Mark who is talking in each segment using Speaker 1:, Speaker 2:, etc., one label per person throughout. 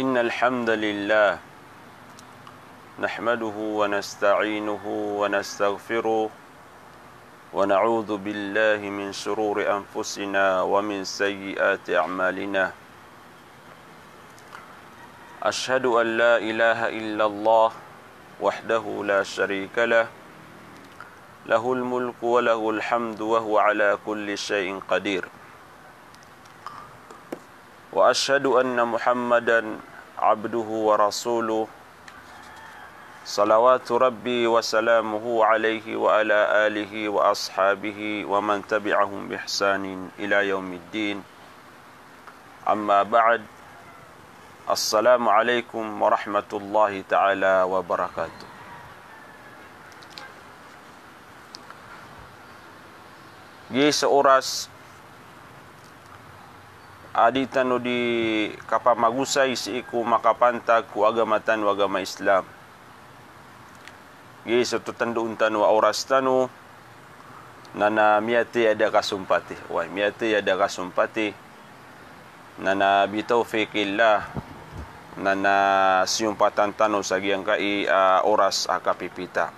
Speaker 1: إن الحمد لله نحمده ونستعينه ونستغفره ونعوذ بالله من شرور أنفسنا ومن سيئات أعمالنا أشهد أن لا إله إلا الله وحده لا شريك له له الملك وله الحمد وهو على كل شيء قدير وأشهد أن محمدًا عبده ورسوله صلوات ربي وسلامه عليه وعلى آله وأصحابه ومن تبعهم بإحسان إلى يوم الدين أما بعد السلام عليكم ورحمة الله تعالى وبركاته Ye seoras adi tanu di kapa magusa isi ku makapanta ku agama tanu agama Islam. Gi satu tandu untanu auras tanu nana miati ada kasumpati. Wah miati ada kasumpati. Nana bitaufiqillah nana siumpatan tanu sagi yang kai auras akapipita.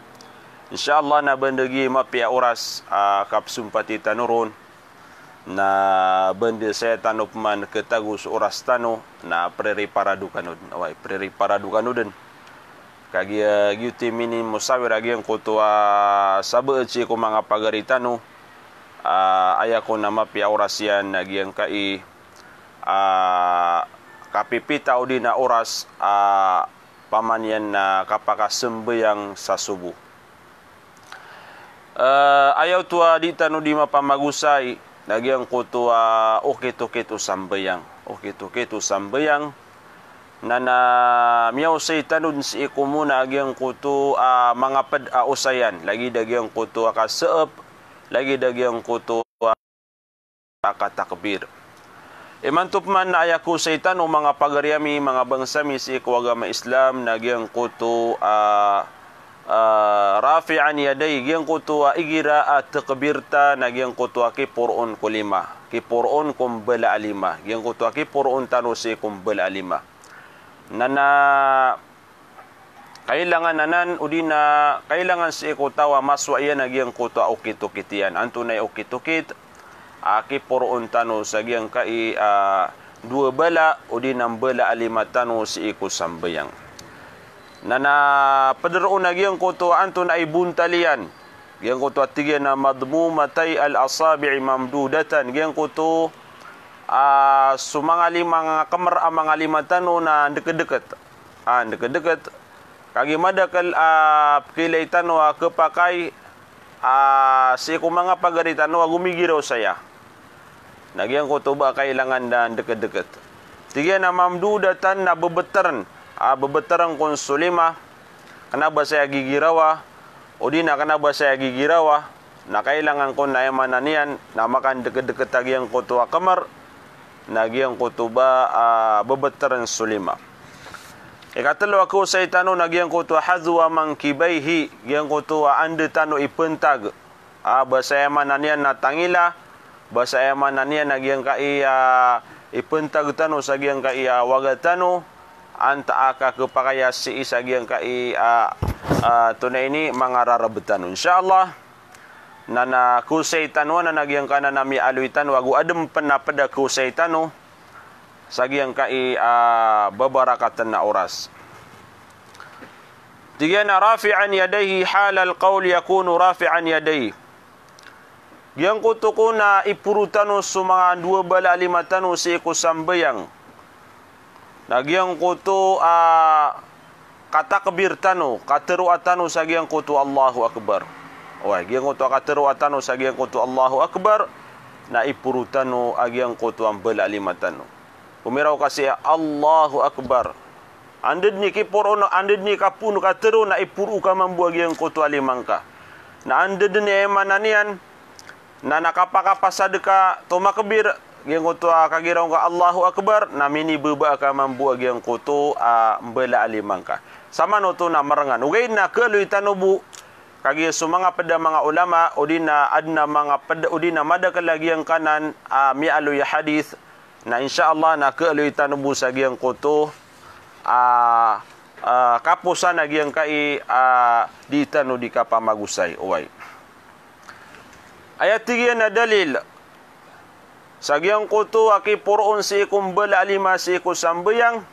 Speaker 1: Insyaallah na bendegi mapia ya, auras uh, kapsumpati tanurun na benda saya tanu peman ke tagus oras tanu na preri para dukanud wai preri para dukanuden kagi giuti mini musawir agi yang kutu ah, sabu sabe ci ko manga tanu a ah, aya nama pi orasian agi yang kai a ah, kapipi tau di na oras a paman yang na kapakas sembeyang sasubu Uh, ayaw tua di tanu di mapamagusai Nagyang kutua okitukitu sambayang. Okitukitu sambayang. Na na miyaw sa itanun si ikumuna agyang kutu uh, mga pad uh, usayan. Lagi dagyang kutu akaseep. Lagi dagyang kutu akatakbir. Imantop man na ayaku sa itan o mga pagariyami, mga bangsami si ikuwagama Islam, nagyang kutu uh, Ah, rafi'an yaday giyang kutwa igira at takbirta na giyang kutwa ki kulima ki puron kumbala alima giyang kutwa ki tanusi kumbala alima nana kailangan nanan udina kailangan si ikutawa maswa iya nagiyang kutwa ukitukit yan ah, ang tunay ukitukit aki puron tanu sa giyang kai uh, dua bala udinang bala alimatan si iku sambayang na na padaroon na giyang kuto anto na ibuntalian giyang kuto at tigyan na madmumatay al asabi'i mamdudatan giyang kuto uh, ah, sumangali mga kamar ang ah, mga limatano na deket-deket ah deket-deket kagi madakal uh, kilay tano uh, kapakay uh, si ko mga pagaritan wa gumigiro saya nagyang ko ba kailangan na deket-deket tigyan na mamdudatan na bebetaran abebetarang ah, kon sulima kana ba saya gigirawa odi na kana ba saya gigirawa na kailangan kon na emananian na makan deket-deket tagi yang kotwa kamar nagi ang kotuba abebetarang ah, sulima Ikatlo aku saya tanu nagi ang kotwa hazwa mangkibaihi yang kotwa ande tano ipentag ah, a saya mananian na tangila basa emananian nagi yang kai ipentag tano, sagi yang kai wagatano. anta aka kupakaya si isag yang kai uh, uh, tunay ni mga rarabutan. Insyaallah na na kusaitan na nagyang ka na nami aluitan wago adem panapada kusaitan no sagyang kai uh, babarakatan na oras. Diyan rafi'an yadayhi halal qawl yakunu rafi'an yadayhi. Yang kutukuna ipurutano sa mga dua balalimatan si ikusambayang. Lagi yang kutu uh, kata kebir tanu, kata ruatanu, tanu sagi yang kutu Allahu Akbar. Wah, gian kutu kata ruatanu, tanu sagi yang kutu Allahu Akbar. Na ipuru tanu yang kutu ambil alimatanu. Pemirau kasih Allahu Akbar. Andid ni kipur ono, andid ni kapun kata ru na ipuru kama buah agi yang kutu alimangka. Na andid ni emananian, na nakapa-kapa sadeka, toma kebir, yang kutu akan kira orang Allahu Akbar nama ini beba akan mampu yang kutu ah, bela alimankah. sama nutu nak merengan okay, nak keluitan ubu kagi sumanga peda mga ulama udina adna mga peda udina mada kelagi yang kanan uh, mi alu ya hadis na insyaallah na ke alu tanubu sagi yang kutu a uh, ah, kapusan lagi yang kai a uh, di tanu di kapamagusai oi ayat tiga na dalil Sagiang kutu aki purun si ikum bel alima si ikum sambayang.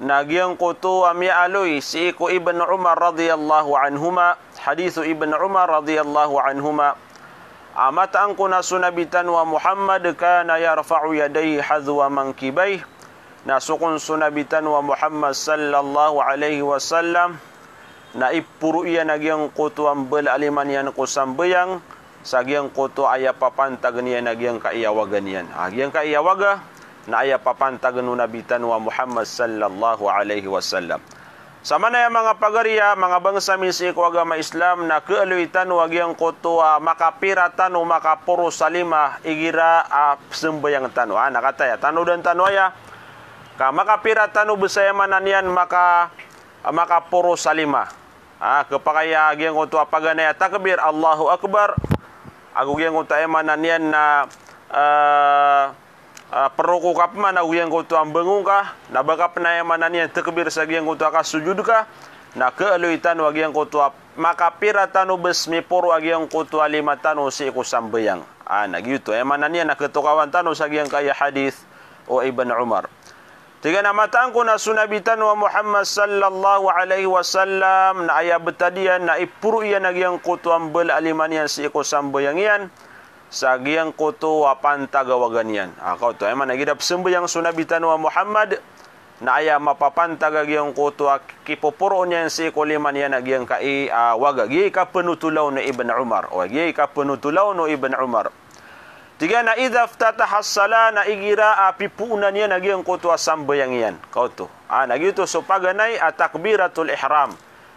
Speaker 1: Nagiang kutu amia alui si ikum Ibn Umar radhiyallahu anhuma. Hadithu Ibn Umar radhiyallahu anhuma. Amat angku nasu nabitan wa Muhammad kana yarfa'u yadai hadwa mankibay. Nasu kun sunabitan wa Muhammad sallallahu alaihi wasallam. Na ipuru iya nagiang kutu ambil aliman yang kusambayang. sagyang kuto aya papantagniya nagyang kaiyawagan yan. Agyang kaiyawaga na aya papantagan nabitan wa Muhammad sallallahu alaihi wasallam. Sama na yung mga pagariya, mga bangsa misik o agama Islam na kealuitan o agyang kuto uh, makapiratan o makapuro salima lima igira uh, ah, sembayang tanu. Ah, nakataya. Tanu dan tanu aya. Ka makapiratan o bisaya mananian maka uh, makapuro salima. lima. Ah, kepakaya ah, agyang kuto apaganaya takbir Allahu Akbar. aku yang ngau tak eman nian na uh, uh, peroku mana aku yang ngau tu ambengu ka na baka pena eman nian tekebir sagi yang ngau tu akan sujud ka na ke aluitan yang ngau tu maka piratanu besmi poru wagi yang ngau tu alimatanu si ku sambeyang ah na gitu eman nian na ketukawan tanu sagi yang kaya hadis oh ibn umar Tiga nama tangku na sunabitan bitan wa Muhammad sallallahu alaihi wasallam na ayah betadian na ipuru ia nagi yang kutu ambil aliman yang siiku sambo yang ian sagi yang kutu wapan tagawagan ian. Akau ha, tu emang eh, nagi dap sembuh yang sunabitan bitan wa Muhammad na ayah mapapan tagagi yang kutu akipupuru ah, ni yang siiku liman ian nagi yang kai uh, ah, waga. Gi ka penutulau na Ibn Umar. Oh, Gi ka penutulau na Ibn Umar. Tiga na idza iftata hasala na igira api punan ya nagi engko tu asambe yang ian kau tu. Ah ha, nagi tu supaga nai atakbiratul ihram.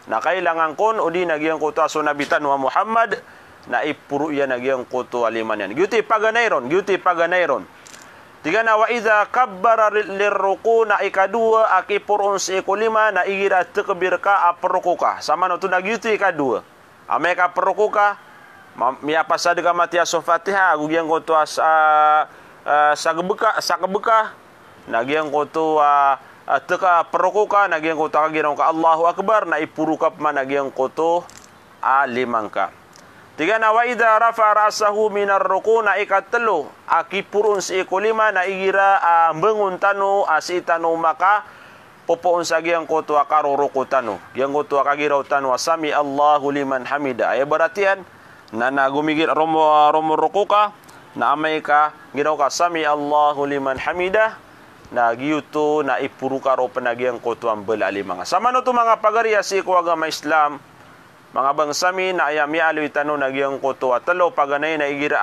Speaker 1: Na kailangan kon udi nagi engko tu aso nabi tan Muhammad na ipuru ya nagi engko tu aliman yan. Giuti paganairon, giuti paganairon. Tiga na wa idza kabbara lirruku na ikadua aki purun si kulima na igira takbirka aprukuka. Sama tu nagi tu ikadua. Ameka perukuka, Mi apa sa dengan mati aso Fatihah aku yang kau tu as a uh, sagebeka nagi yang kau tu teka perokoka nagi yang kau tu agi ka Allahu Akbar na ipuruka mana nagi yang kau tu a limangka tiga na wa idza rafa rasahu minar ruku na ikat telu aki purun si kulima nai igira menguntanu, asitanu maka popo on sagi yang kau tu akaro ruku tanu yang kau tu tanu asami Allahuliman liman hamida ayat berartian na nagumigil romo rumuruko ka na amay ka ginaw ka sami Allahu liman hamida na giyuto na ipuro ka ro panagyang ko tuang balali mga sama no to mga pagariya si kuwagama Islam mga bangsami na ayami aloy tano nagiyang ko to atalo paganay na igira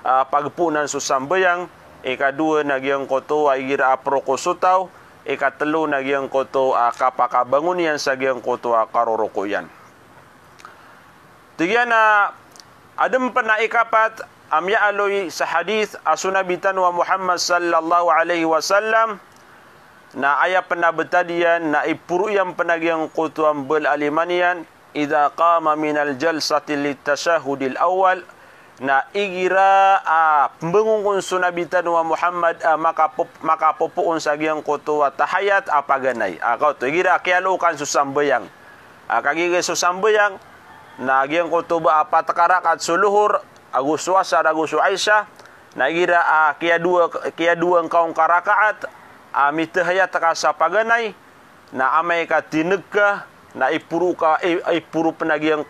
Speaker 1: uh, pagpunan susambayang ikaduha nagyang ko to ay ah, igira pro kusutaw telo nagyang ko to uh, kapakabangon yan sa giyang ko to karoroko yan tigyan na Adam pun naik kapat am ya alui sahadis asunabitan wa Muhammad sallallahu alaihi wasallam na aya pena betadian na ipuru yang penagi yang kutuam bel alimanian idza qama min al jalsati lit awal na igira a ah, pembungun sunabitan wa Muhammad a, ah, maka maka popo un sagi yang kutu wa tahayat apa ganai a ah, tu igira kealukan susam beyang a susam beyang Nagi ang kutuba apa tekarak at suluhur agus suasa agus suaisa. Nagira ah, kia dua kia dua engkau kaum karakaat amit ah, uh, haya takasa paganay na amay ka na ipuru ka ipuru penagi ang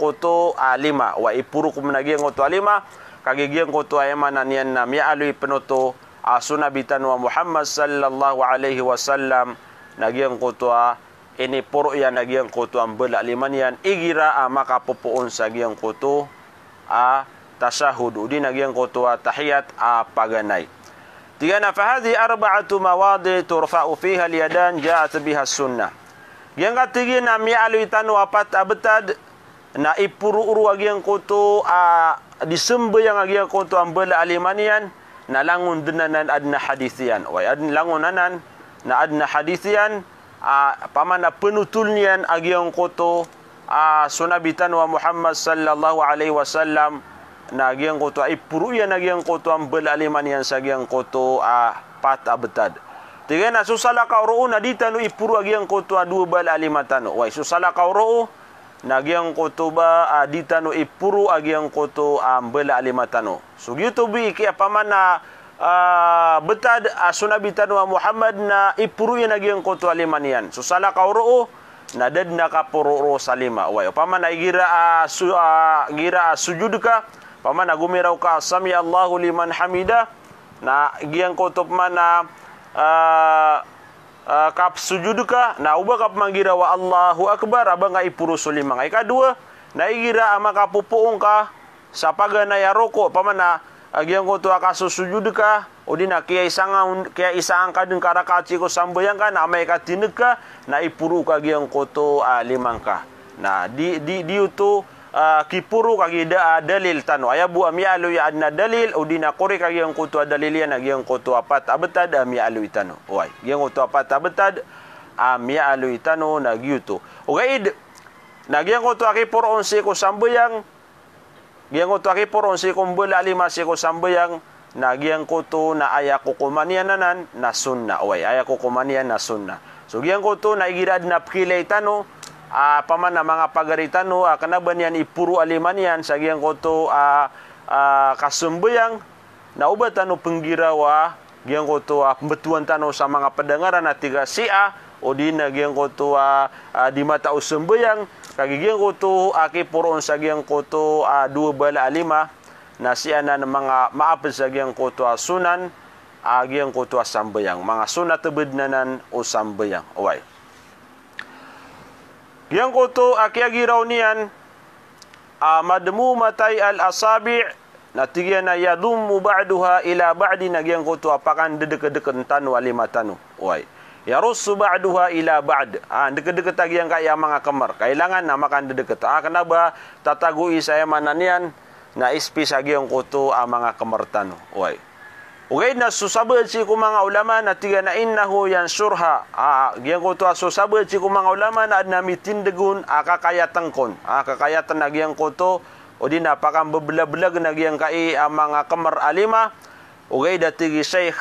Speaker 1: alima wa ipuru ko penagi ang alima kagigi ang kuto ay mananian na mi alui penoto asuna ah, wa Muhammad sallallahu alaihi wasallam nagi ang kuto ini poro yang lagi yang kutu ambil liman yang igira amak apa pun lagi yang kutu a tasahudu di lagi yang kutu a tahiyat a paganai. Tiga nafahadi arba'atu mawadi turfa'u fiha liyadan ja'at biha sunnah. Yang ketiga nami alwitan wapat abetad na ipuru uru lagi yang kutu a disembe yang lagi yang kutu ambil liman yang na langun dinanan adna hadithian. Wai adna langun anan na adna hadithian. Ah, pamanda penutulnian agi yang koto uh, ah, sunabitan wa Muhammad sallallahu alaihi wasallam na agi yang koto ai puru ya agi yang koto am belaliman yang sagi koto uh, ah, pat abetad. Tiga na susala kauru, roh na ditanu i puru agi yang koto dua bal tanu. Wah susala kauru, roh na agi koto ba uh, ditanu i puru agi yang koto am belaliman tanu. Sugiutubi so, kia pamanda Ah, betad uh, ah, sunna Muhammad na ipuru yang nagiyang kotu alimanian. So sala kau roo na dad na kapuru roo salima. Wai, paman na gira uh, su, gira sujud ka, paman na ka sami Allahu liman hamida na giyang kotu paman na uh, kap sujud ka, na uba kap mangira wa Allahu akbar abang ay puru sulimang. Ika dua, na gira ama kapupuong ka sa pagana ya roko paman agi ang tu akan susujud oh, ka udina kia isang kia kan, isang kadun karakati ko sambayang ka na mai katinek ka na ipuru ka agi ang tu alimang ah, ka na di di di tu ah, kipuru kagi da uh, ah, dalil tanu Ayah bu mi alu ya ada dalil udina oh, kori kagi yang kutu dalil ya nagi yang kutu apat abetad mi alu itanu oi yang kutu apat abetad mi alu itanu nagi itu oi nagi yang kutu akipur ko sambe Giyang uto aki poron si kumbula lima si kusambayang na giang kuto na aya ko kumanian nanan na sunna. Oy, aya ko kumanian na sunna. So giang kuto na igirad na pkilay tano uh, paman na mga pagaritan no uh, kanaban yan ipuro aliman yan sa giang kuto uh, uh, kasumbayang na ubatan no penggirawa giang a uh, pembetuan tano sa mga padangaran na tiga sia o di na giang kuto uh, uh, di mata usumbayang kagigiyan ko to aki puron sa giyang ko to uh, ah, bala alima na siya na ng mga maapil sa giyang ko to uh, ah, sunan agiyang ah, uh, ko to uh, sambayang mga sunat tubod na nan o sambayang away giyang ko to aki agiraw niyan uh, madmu matay al asabi natigyan na yadumu ba'duha ila ba'di nagyang ko to apakan dedek-dekentan walimatan away Ya rusu ba'duha ila ba'd. Ha, deket-deket lagi yang kaya amang akamar. Kailangan nak makan deket-deket. Ha, kenapa? Tatagu saya mananian. Na ispis lagi yang kutu amang akamar tanu. Wai. Ugaid na susaba si kumang ulama na tiga na innahu yang surha. Ah yang kutu susaba si kumang ulama na adna mitindegun akakaya ha, tengkun. Ha, kakaya tenagi yang kutu. Udi napakan bebelah-belah nagi yang kai amang akamar alima. Ugaid na syekh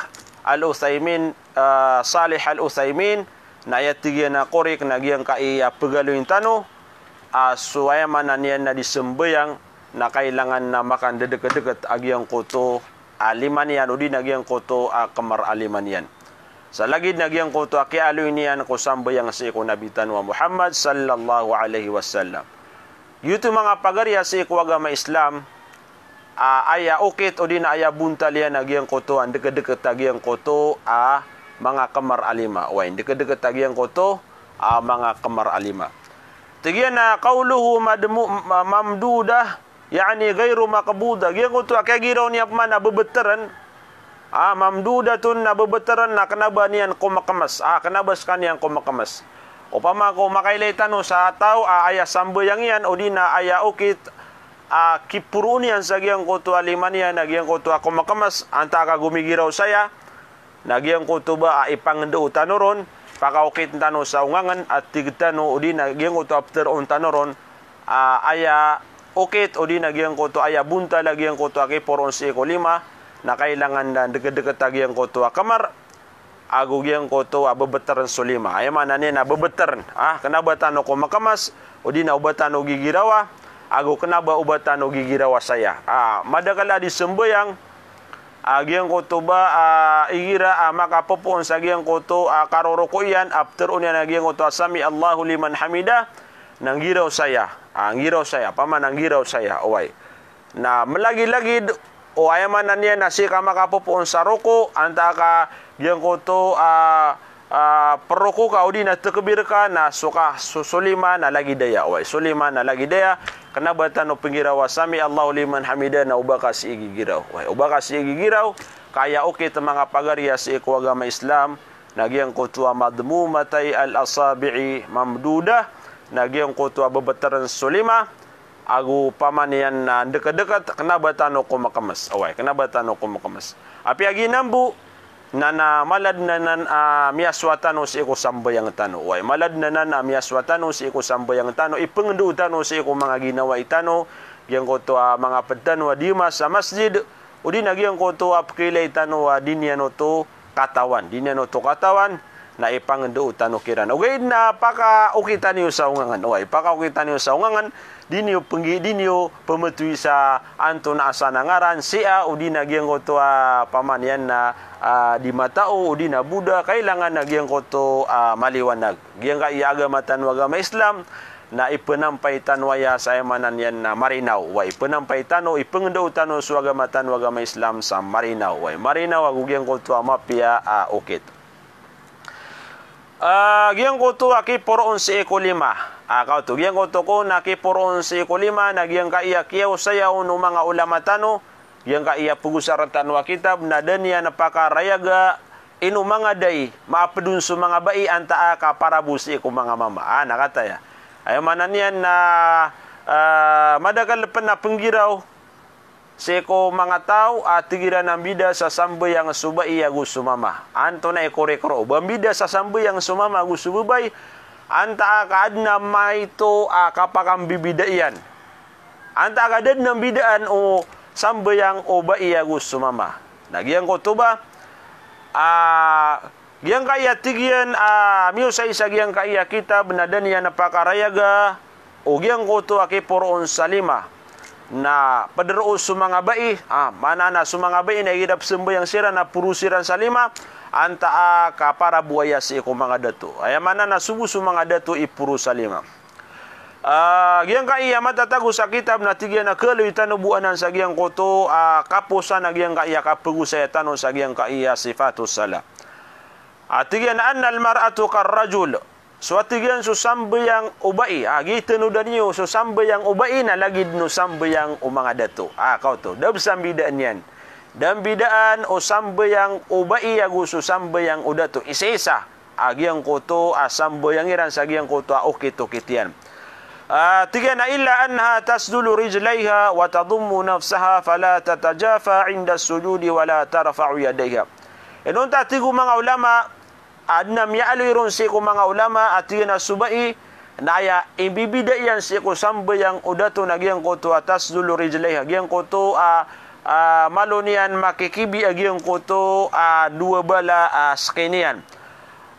Speaker 1: al-Uthaymin uh, ah, Salih al-Uthaymin na yatigi na korik na giyang kai pagaluin tano uh, ah, suwayaman na niyan na disembayang na kailangan na makan dedekat-dekat agyang koto aliman yan o di nagyang koto uh, ah, kamar aliman yan. Sa lagid nagyang koto aki aloy niyan ko sambayang si ko nabitan wa Muhammad sallallahu alaihi wasallam. Yuto mga pagarya si ko ma Islam uh, ayah okit okay, odina ayah bunta lian agi yang koto an ah, deke deke tagi yang koto a uh, manga kemar alima wain deke deke tagi yang koto a uh, manga kemar alima tegian na kauluhu madmu mamduda yani gairu makabuda gi yang koto akai giro ni mana bebeteran a uh, mamduda tun na bebeteran na kenapa ni koma kemas a uh, kenapa sekali yang koma kemas Upama ko makailay tanong sa tao, uh, aya sambo yang yan, ah, o di na okit, okay, uh, ah, kipurun yan sagyang kuto aliman yan nagyang kuto ako makamas anta ka gumigiraw saya nagyang kuto ba ah, ipangdo tanoron pakaukit tano sa ungangan at tigtano udi nagyang kuto after on tanoron uh, aya ukit udi nagyang kuto aya bunta lagyang kuto aki poron si lima na kailangan na dekat-dekat agyang kuto kamar agugyang ko to ababataran sulima ay man ani na babataran ah kana batano ko makamas o di na ubatan og gigirawa aku kena buat ubatan ogi girawa saya. Ah, madakala di sembayang agi ah, yang kau tuba ah, igira ah, maka apa pun sagi yang kau tu ah, karorokoyan after ah, unian agi ah, yang kau tu asami Allahu liman hamida nanggirau saya. Ah, nanggirau saya. Paman nanggirau saya. Oi. Oh, nah, melagi-lagi o oh, ayam mana ni nasi kama kapo po on saroko antaka yang koto a a peroko kaudi na tekebirka na suka suliman na lagi daya oi oh, suliman na lagi daya kena batan no pinggirau sami Allah liman hamida na ubakas igi girau wai ubakas igi girau kaya oke okay, temang apagar ya si agama Islam nagi yang ko madmu matai al asabi'i mamduda nagi yang ko bebetaran sulima agu paman yang na dekat-dekat kena batano no ko kena batano no ko makamas api agi nambu na na maladnanan a ah, miaswatano si ko tano way maladnanan a ah, miaswatano si ko sambayangtano tano si ko mga ginawa itano yang ko to a ah, mga pedano di sa masjid udi nagyang ko to apkila itano a dinyano to katawan dinyano to katawan na ipangduutano kiran okay paka ukita niyo sa ungangan okay paka ukita niyo sa ungangan dinio penggi dinio pemetui sa antun asana ngaran sia udina gengko tua ah, paman yanna uh, ah, di mata o udina buda kailangan na gengko to uh, ah, maliwanag gengka iya agama tanwa agama islam na ipenampai tanwaya sa emanan yan na marinaw wa ipenampai tano ipengdaw tano suaga matan wa agama islam sa marinaw wa marinaw agugeng ko tua mapia uh, okay Uh, ah, giyang ko to aki poroon si ikulima. Akaw ah, to. Giyang ko to ko naki poroon si ikulima na giyang kaiya kiyaw saya no mga ulamatano. Giyang kaiya pugusaran tanwa kitab na danya napakarayaga ino mga day maapdun sa mga bai anta ka para busi ko mga mama. Ah, nakataya. Ayaw manan yan na uh, ah, madakal pa na penggiraw Seko mangatau atigira ah, nambida sasambe yang suba iya gusu mama. Anto na ekorekro. Eh, Bambida sasambe yang sumama gusu bubay. Anta akad na maito akapakam ah, bibida iyan. Anta akad na bidaan o oh, sambe yang oba iya gusu mama. Nagiyang kotoba. Ah... Giyang kaya tigyan a ah, sa isa giyang kaya kita benadan yan napakarayaga o oh, giyang koto ake poroon na padaroo sumangabai ha mana na sumangabai na ida yang sira na purusiran salima anta a ka para buaya si ko mga dato aya mana na subu sumanga dato i purusalima Uh, yang ah, kai ya mata tagu sa na tiga na kelu ita buanan sa koto a uh, kaposa na giang kai ya kapugu sa tanon sa giang kai ya sifatus sala. Atigyan ah, anna al-mar'atu Suatu gian susamba yang ubai. Ah ha, kita nu danyo oh, susamba yang ubai na lagi nu samba yang umang ada tu. Ah ha, kau tu. Dah besambi nian. Dan bidaan usamba yang ubai ya, agu susamba yang udah tu. Isa-isa. Agi yang ah sambe yang iran sagi yang kutu ah kitu kitian. Ah tiga na illa anha tasdulu rijlaiha wa tadummu nafsaha fala tatajafa inda sujudi wala tarfa'u yadayha. Enunta eh, tigu mangaulama ulama Adnam ya'alirun siku mga ulama at yun subai naya ibibida yan samba yang udato nagyang kuto atas dulo rijlay hagyang kuto a uh, malonian makikibi agyang kuto a uh, dua bala uh, skenian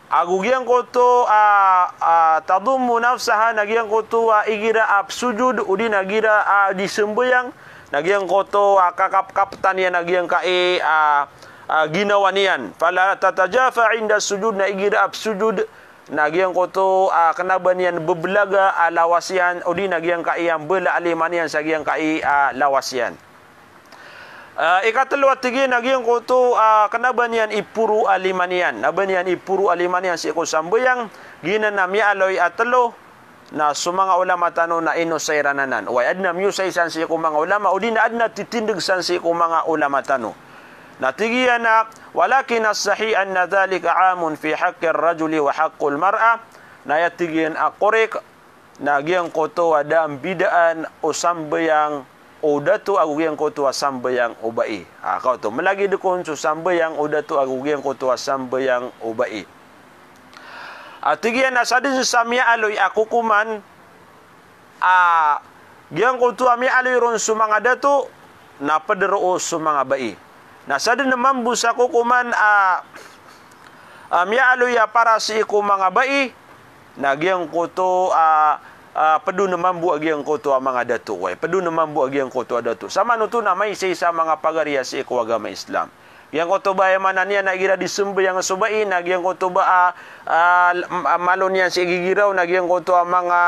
Speaker 1: agugyang kuto a uh, uh, tadumu nafsaha nagyang kuto uh, igira ap sujud udi nagira uh, disembayang nagyang kuto uh, kakap kaptan yan nagyang kai uh, e, uh, ah, ginawanian fala tatajafa inda sujud na igirap sujud nagiyan ko to uh, ah, kanaban yan bublaga uh, ah, lawasian o di nagiyan ka iyan bala alimanian sa giyan ka uh, lawasian uh, ikatlo at tigi nagiyan ko to uh, kanaban yan ipuro alimanian naban ipuru alimanian si kung sambuyang gina na mi ya aloy na sumanga ulama tano na ino sa irananan. Uway, adna miyusay san si kumanga ulama. Udi adna titindig si kumanga ulama tano. نتيجينا ولكن الصحيح أن ذلك عام في حق الرجل وحق المرأة نتيجين أقرك نجين قطوة دام بدءا أسمبيا أودتو أو جين قطوة سمبيا أبئي أقاطو ملاقي دكون سمبيا أودتو أو جين قطوة سمبيا أبئي أتيجينا سادين سامي ألوي أكوكمان a gyang ko tu ami alirun sumang adatu na pederu sumang abai Nasada naman busa ko kuman a uh, um, aluya para si ko mga bai nagyang ko to a uh, uh, padu naman buag yang ko to a mga dato way. Padu naman buag yang ko to a Sama no to na may say sa mga pagariya si ko agama Islam. Yang ko to ba manan niya nagira disumbo yang subai nagyang ko to ba uh, uh, malon yan si gigiraw nagyang ko to a mga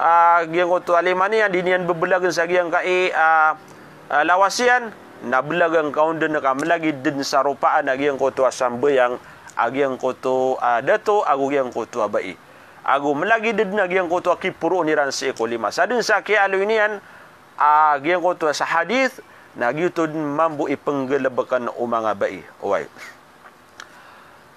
Speaker 1: uh, gyang ko to alimanian dinian bebelagan sa gyang kai uh, uh, lawasian na belaga kau dan kam lagi den sarupa anak yang kau tua sambe yang agi yang kau tu ada ah, tu agu yang kau tua bayi agu melagi den agi yang kau tua kipuru niran seko lima saden sakia alu ini an agi ah, yang kau tua sahadis nagi tu mampu ipenggelebekan umang abai oh,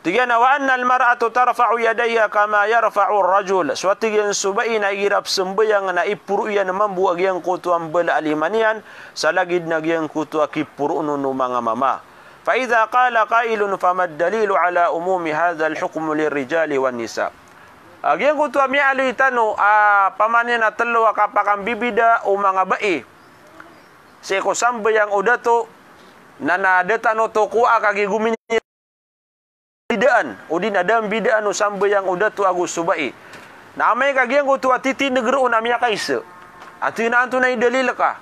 Speaker 1: tiga na wa anna almar'atu tarfa'u yadayha kama yarfa'u ar-rajul suati yang subai na sembayang na ipuru yang mambu agian kutu ambal alimanian salagi na agian kutu akipuru nunu manga mama fa idza qala qailun fa ma ad-dalil ala umumi hadha al-hukm lir-rijal wan nisa agian kutu ami ali tanu a pamanian na tellu akapakan bibida umanga bai seko sambayang udatu Nana detano toku akagi guminya bidaan udin ada bidaan usamba yang udah tu agus subai namai kagian go tu atiti negeru un amia kaisa ati na antu nai dalil ka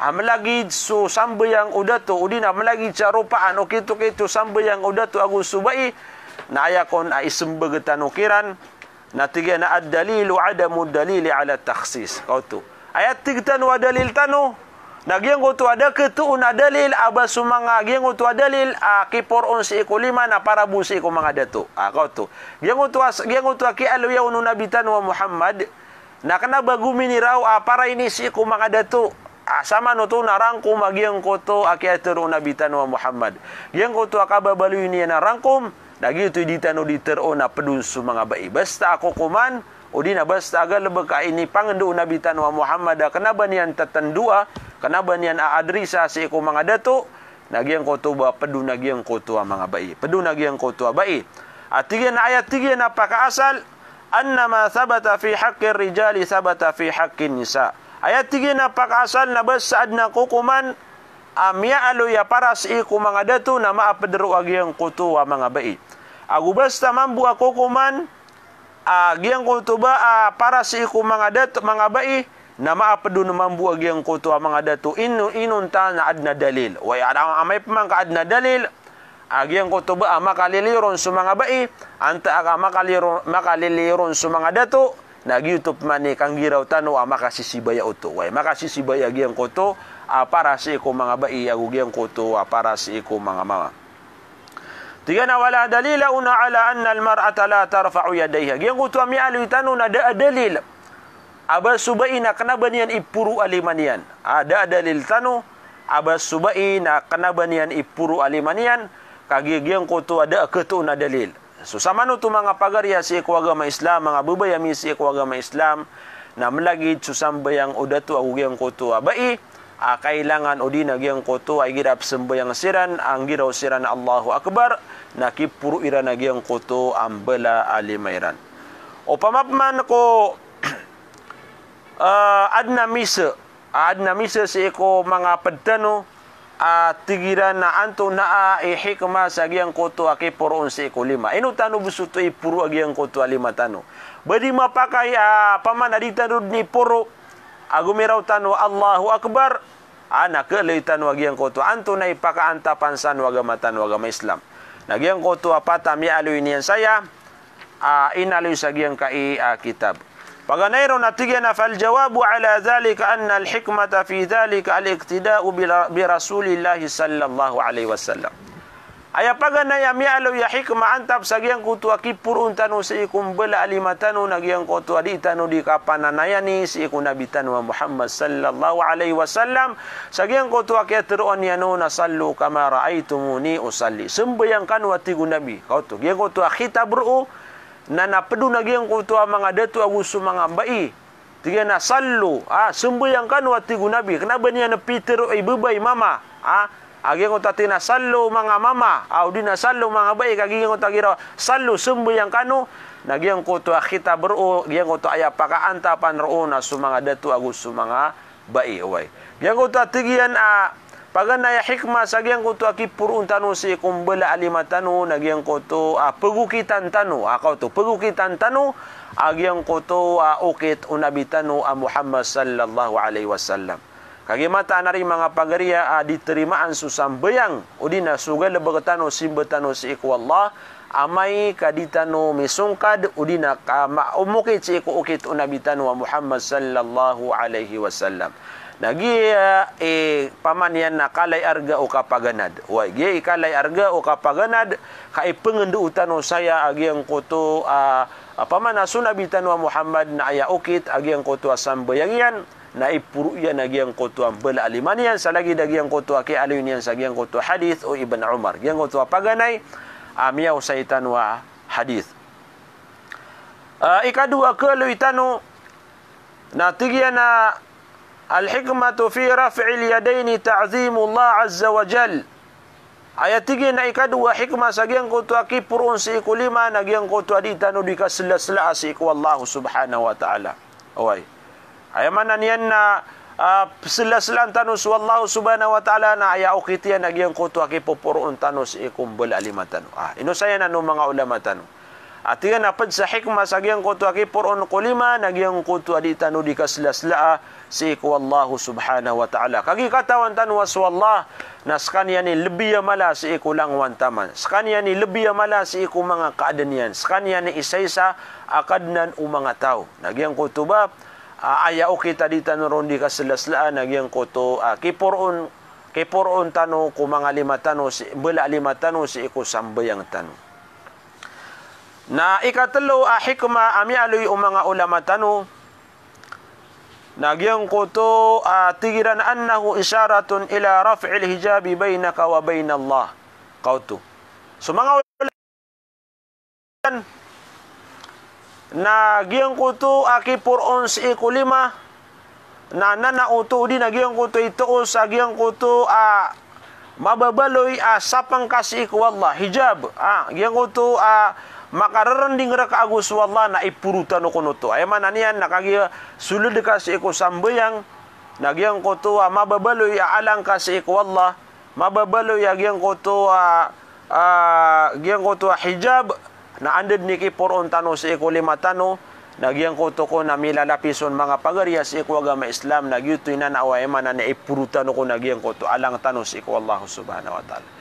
Speaker 1: ah, am lagi so samba yang udah tu udin am lagi carupaan okey tu ke tu samba yang udah tu agus subai na kon ai sembe getan ukiran na tiga na ad dalil adamu dalil ala takhsis kau tu ayat tiga tanu dalil tanu Nagi ang utu ada ke tuun adalil aba sumanga ah, gi ang utu adalil a ah, kipor on si iko na para busi ko mga datu. A tu. Ah, gi ang utu gi ang utu ki aluya unu nabitan wa Muhammad na kana bagumi ni apa rai ini si ko ada tu sama nutu tu narangkum agi ang koto a ki ateru nabitan wa Muhammad. Gi ang utu balu ini narangkum. rangkum Dagi itu ditanu diteru na pedunsu mga bayi. Basta aku kuman, Udina basta agal beka ini pangendu nabitan wa Muhammad. Kenapa ni yang tetan dua? Kenapa niyan aadri sa si ko mga dato? Nagiyan ko to ba pedu nagiyan ko to mga bai. Pedu nagiyan ko to bai. At ah, na ayat tiga na tigyan napakaasal annama thabata fi haqqi rijali thabata fi haqqi nisa. Ayat tiga na pakasal na bas saad na kukuman amya alu ya para si iku mga datu na maapadaru agi yang kutu wa mga bayi. Agu bas tamam bua kukuman agi ah, yang kutu ba a ah, para si iku mga datu mga bayi nama apa du nama bua yang ko tu amang ada tu inu inun ta na adna dalil wa ya amai pemang ka adna dalil ah, agi yang ko ba amak aliliron sumang abai anta aga aliliron amak aliliron sumang ada tu na gi tu pemani kang girau tanu amak sisi baya utu wa amak sisi baya gi yang ko tu apa rasi ko mang abai agu gi yang ko apa rasi ko mang amama Tiga na wala dalila una ala anna al mar'ata la tarfa'u yadayha. Gi yang ko tu ami alu tanu na da dalil. Da, Aba Subai nak kena banian ipuru alimanian. Ada ah, ada lil tanu. Aba Subai nak kena banian ipuru alimanian. kaji geng kuto ada ketu na dalil. So nu tu mga pagar ya si agama Islam, mga bubayami si agama Islam na lagi susam bayang udah tu agu geng kuto abai. A ah, kailangan udi na geng kutu ay girap sembayang siran ang giraw siran Allahu Akbar na kipuru ira na geng kuto ambela alimairan. O pamapman ko uh, ah, adna misa ah, adna misa si ko mga padtano a ah, tigiran na anto na a eh, hikma sa agiyang koto aki poroon si ko lima ino tano busuto i eh, puro agiyang koto lima tano badi mapakai a paman adita ni poro agumiraw tano Allahu akbar ana ke leitan wagiyang koto anto na ipakaanta pansan wagamatan wagama Islam Nagyang ko apata mi aluy saya uh, inaloy sa giyang kai uh, kitab. Paganairo natige na fal jawabu ala dhalika anna al hikmata fi dhalika al iqtida'u bi rasulillah sallallahu alaihi wasallam. Aya pagana ya mi alu ya hikma antab sagian kutu akipurun tanu seikum bela alimatanu nagian kutu aditanu di kapananayani seikum nabi tanu Muhammad sallallahu alaihi wasallam sagian kutu akiatiruan yanuna sallu kama raaitumuni usalli. Sembayangkan watigu nabi kutu. Gian kutu akhita beru'u na pedu na geng ko tua mga detu agu su mga bai tiga na sallu ah sembu yang kan wati gu nabi kenapa ni ana peter oh, ai bebai mama ah Agi ngota tina sallu mga mama, audi ah, na sallu mga bai kagi ngota kira sallu sembu yang kanu nagi ang kuto beru bro gi ayah kuto antapan pakaanta pan ro na agus detu agu sumanga bai away gi ang tigian a ah, Pagana ya hikmah sagi yang kutu aki purun tanu si kumbela alima tanu nagi yang kutu a peguki tanu a kau tu ah, peguki ah, tanu agi yang kutu a ah, ukit unabitanu a Muhammad sallallahu alaihi wasallam. Kagi mata nari mga pagaria a diterima an susam bayang udina suga lebar tanu simba tanu si iku Allah amai kaditanu misungkad udina ka ma umukit si iku ukit unabitanu a Muhammad sallallahu alaihi wasallam. Lagi eh, eh paman yang nak arga o kapaganad. Wai ge kalai arga o kapaganad kai pengendu utano saya agi yang koto a ah, apa ah, mana sunabi tanu Muhammad na aya ukit agi yang koto asam bayangian na ipuru ya nagi yang koto ambel alimanian salagi dagi yang koto ake alunian sagi yang koto hadis o oh, ibn Umar. Yang koto apaganai amia ah, usaitan wa hadis. Ikadua ika dua ke lu na الحكمة في رفع اليدين تعظيم الله عز وجل aya tigi na ikadua hikma sa gengo to akipurun si ikulima na gengo to adita no dikaslasla si iku Allah subhanahu wa ta'ala awai aya manan yanna uh, silaslan tanus wallahu subhanahu wa ta'ala na aya ukitiya na gengo to akipurun tanus ikumbol alimatan ah ino saya na no mga ulama tanus At yan napad sa hikma sa giyang kutwa ki puron kulima na giyang kutwa di di kaslaslaa si iku Allah subhanahu wa ta'ala. Kagi katawan tanwas wallah na skanya ni lebih mala si iku lang wantaman. Skanya ni lebih mala si iku mga kaadanian. Skanya ni isa akadnan o mga tao. Nagyang kutuba Aya ayaw kita di tanu ron di kaslaslaan nagyang kuto uh, puron ki tanu kumanga lima tanu si, bela lima tanu si iku sambayang tanu. Na ikatlo, ahikma ah, ami aloy o mga ulama tanu. Nagyang ko to uh, ah, tigiran annahu isyaratun ila raf'il hijabi bainaka wa bain Allah. Kautu. So mga ulan na giyang ko to aki ah, por ons ikulima na nanauto di na giyang ko to ito sa giyang ko to uh, mababaloy uh, sapang kasi iku Allah hijab. Ah, giyang ko to uh, maka reren di ngerak agu suwala na ipuru tanu kunutu ayah mana ni an nak agia sulit dikasih iku sambayang nak yang kutu wa ah, ma babalu ya ah, alang kasih iku Allah ma babalu ya ah, yang kutu wa yang kutu hijab na andid niki poron tanu si iku lima tanu nak yang kutu ko na milalapisun mga pagariya si iku agama islam nak yutu inan awa ayah mana ni ipuru tanu ko yang kutu alang tanu si iku Allah subhanahu wa ta'ala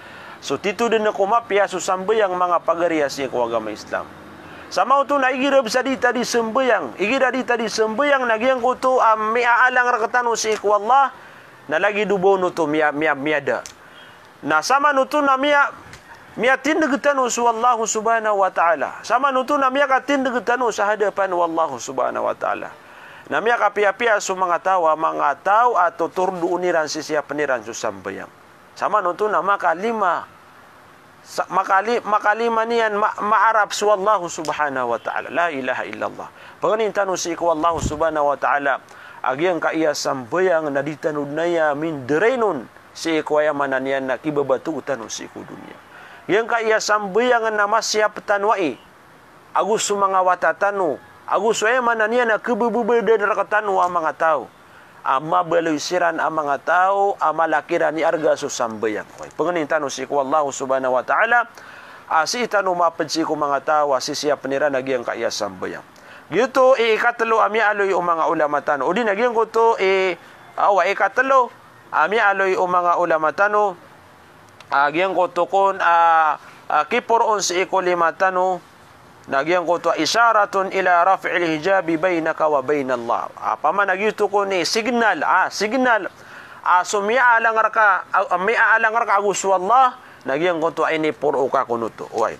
Speaker 1: So titu din ako mapia so sambayang mga pagariasi ko agama Islam. Sama tu na igira bisa di tadi sembayang. Igira di tadi sembayang nagi ang kutu ami ah, um, aalang rakatan usi ko Allah na lagi dubo no tu mia mia miada. Na sama no tu na mia mia tindegetan usi Allah subhanahu wa taala. Sama no tu na mia ka tindegetan usi hadapan Allah subhanahu wa taala. Na mia ka pia pia su tawa mga tau atau turdu uniran sisia peniran su sembayang. Sama no na maka lima makali makali manian ma, ma Arab suallahu subhanahu wa taala la ilaha illallah pengen tanu si ku Allah subhanahu wa taala agi yang kaya sambayang nadi tanu dunia min derenun si ku ya manian nak ibabatu tanu si ku dunia yang kaya sambayang nama siapa tanwai agus sumangawata tanu agus ya mananian nak ibabu berdarah tanu amang tahu ama balusiran ang mga tao, ama ni arga susambayang. Okay. Pangunin tanong si Allah subhanahu wa ta'ala, asi tanong mapad si ko mga tao, asi siya panira nagiyang kaya sambayang. Gito, iikatalo ami aloy o mga ulama tanong. Udi nagiyang ko to, i, e, awa, ikatalo, ami aloy o mga ulama tanong, agiyang ko to kun, uh, uh, kipuron si ikulima tanong, Nagi yang kutu isyaratun ila raf'il hijabi bainaka wa bainallah apa ah, mana itu ko ni signal ah signal asumi ah, ala ngaraka ami ah, ala ngaraka agus Allah. Nagi yang kutu ini puruka kunutu wai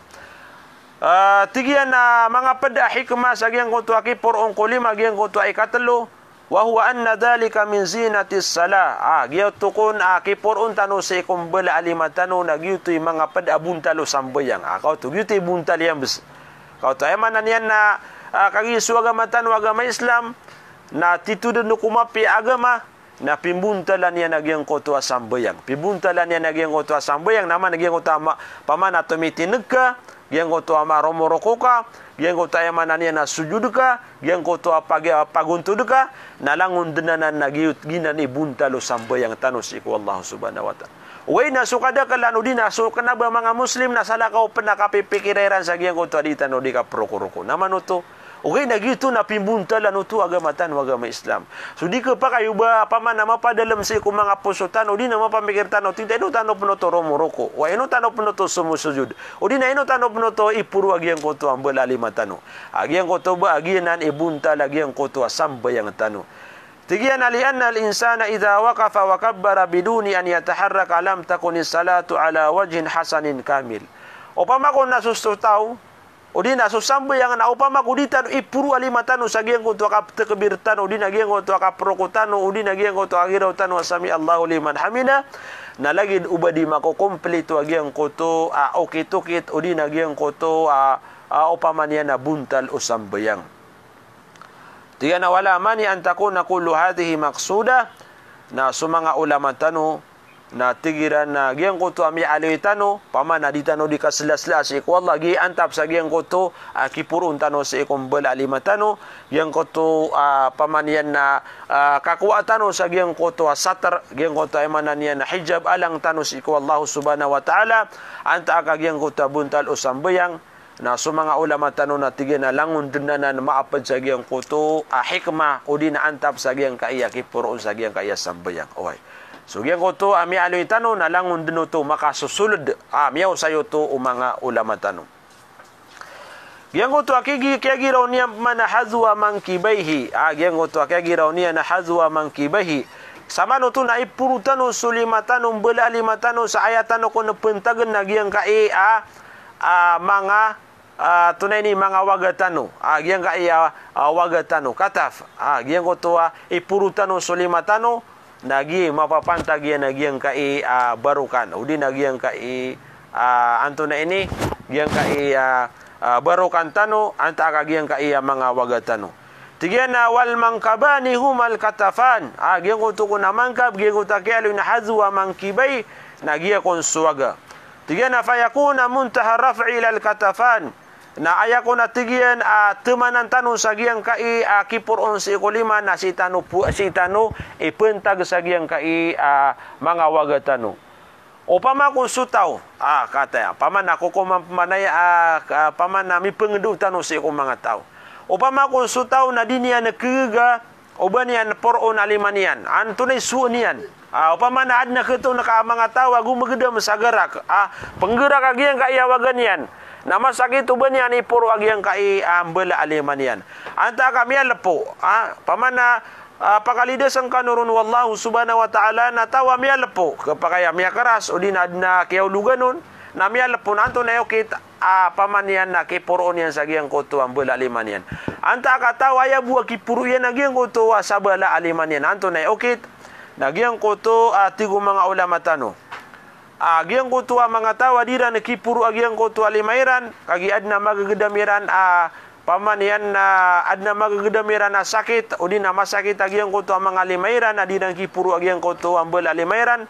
Speaker 1: Uh, tiga na mga pada hikmah sagi yang kutu aki purong kulim agi yang kutu aikatelu wahua anna dalika min zinati salah ah gyo tukun aki purun tanu se kumbel alimatanu nagyuti mga pada buntalu sambayang ah kau tu gyuti buntal yang besar kau tak emang nanya na uh, kari su agama tan agama Islam na titu de nukuma pi agama na pimbunta lan yan agi ang kotoa sambayang. Pimbunta lan yan agi ang kotoa sambayang nama na agi ang kotoa paman ato mitinaka yang kotoa ama romo rokoka yang kotoa emang nanya na sujud ka yang kotoa pagi paguntud ka na langun dinanan na giut gina ni bunta lo sambayang tanusiku Allah subhanahu wa ta'ala. Wei na suka da ka lanu dina su kena bawa mga muslim na sala kau pernah ka pikiran sagi yang kau adita no di ka prokuruku. Nama manuto. okey, na gitu na pimbunta lanu tu lah agama tan agama Islam. So di ka pa kayo apa man na mapa dalam sa iku mga puso tan o dina mapa mikir tan o tinta ino tan romo roko. Wa ino tan o penoto sumusujud. O dina ino tan o ipuru agi yang kotu ambil alima tanu. Agi yang kotu ba agi nan ibunta lagi yang kotu asamba yang tanu. Tegian ali anna al insana idza waqafa wa kabbara biduni an yataharrak alam takuni salatu ala wajhin hasanin kamil. Upama ko na susto tau, udina susambu yang na upama ko ditan ipuru ali mata nu sagi ko tu kap te kebirtan udina gi ko tu kap rokutan udina gi ko tu akhir utan wasami Allahu liman hamina. Na lagi ubadi mako komplit tu agi ko tu a ah, okitukit udina gi ko tu a ah, ah, upama ni na buntal usambu yang. Tiga na wala mani antaku na kulu hadihi maksuda na sumanga ulama tanu na tigiran na giyang ami alwi tanu paman na ditanu di kasila-sila si iku Allah gi antap sa giyang kutu uh, kipurun tanu si iku um mbala tanu giyang paman yan na uh, kakuwa tanu sa giyang asatar giyang kutu imanan yan na hijab alang tanu si iku Allah subhanahu wa ta'ala anta aka giyang kutu buntal usambayang na so mga ulama tanong na tigyan na langon dunanan maapad sa giyang kuto a hikma o di naantap sa giyang kaiya kipuroon sa giyang kaiya sambayang okay so giyang kuto ami aloy tanong na langon din to makasusulod amiyaw sayo to o mga ulama tanong giyang kuto akigi kaya giraw niya man hazwa man kibayhi ah giyang kuto kaya giraw niya na hazwa man kibayhi sama no to na ipurutan sulimatan o balalimatan sa ayatan o kung napentagan na giyang kai a, uh, mga Ah uh, tunai ni manga waga tanu. Ah uh, gian ka ia uh, ah, waga tanu. Kataf. Ah uh, gian ko tua ah, ipuru eh, tanu solima tanu. Nagi mapapanta gian nagi ang kai uh, ah, barukan. Udi nagi ang kai uh, anto ini gian kai uh, uh, barukan tanu anta ka gian kai uh, manga waga tanu. Tigian wal mangkabani humal katafan. Ah uh, gian ko tuku na mangkab gian ko takialu na hazu wa mangkibay. Nagi akon suwaga. Tigian na fayakuna muntaha rafi ila katafan na aya ko na tigian a uh, tumanan tanon sa giyang kai a uh, kipuron si kulima na si tano pu, si tano ipentag sa giyang kai a uh, mga wagatano o pama kung sutaw ah kata ah, paman ako ko manay ah, ah, paman na mi pengdutan usi ko mga tao o pama kung sutaw na diniya na kiga o ba niyan poron alimanian an tunay su niyan ah, o pama na ad na keto na ka mga tao agumagedam sa garak ah penggerak agian kaya wagan yan Nama sagitu banyan ipuro agyang kai ah, ambel aliman yan. Anta kami lepo. Ha? Ah, Pamana uh, ah, pakalides ang kanurun wallahu subhanahu wa ta'ala natawa miya lepo. Kapakaya miya karas o dinad na kiyaw luganon. Na miya lepo nanto na yukit uh, paman yan na kipuroon yan sa giyang koto ambel aliman yan. Anta katawa ya buwa kipuro yan na giyang koto sabala aliman yan. Anto na yukit na giyang koto uh, tigo mga ulama tanong. Ah, agiang ko tua ah, mangatawa dira ne kipuru agiang ko tua limairan kagi adna magagedamiran a ah, paman yan na adna magagedamiran na sakit udi na masakit agiang ko tua mangalimairan adina kipuru agiang ko tua ambel alimairan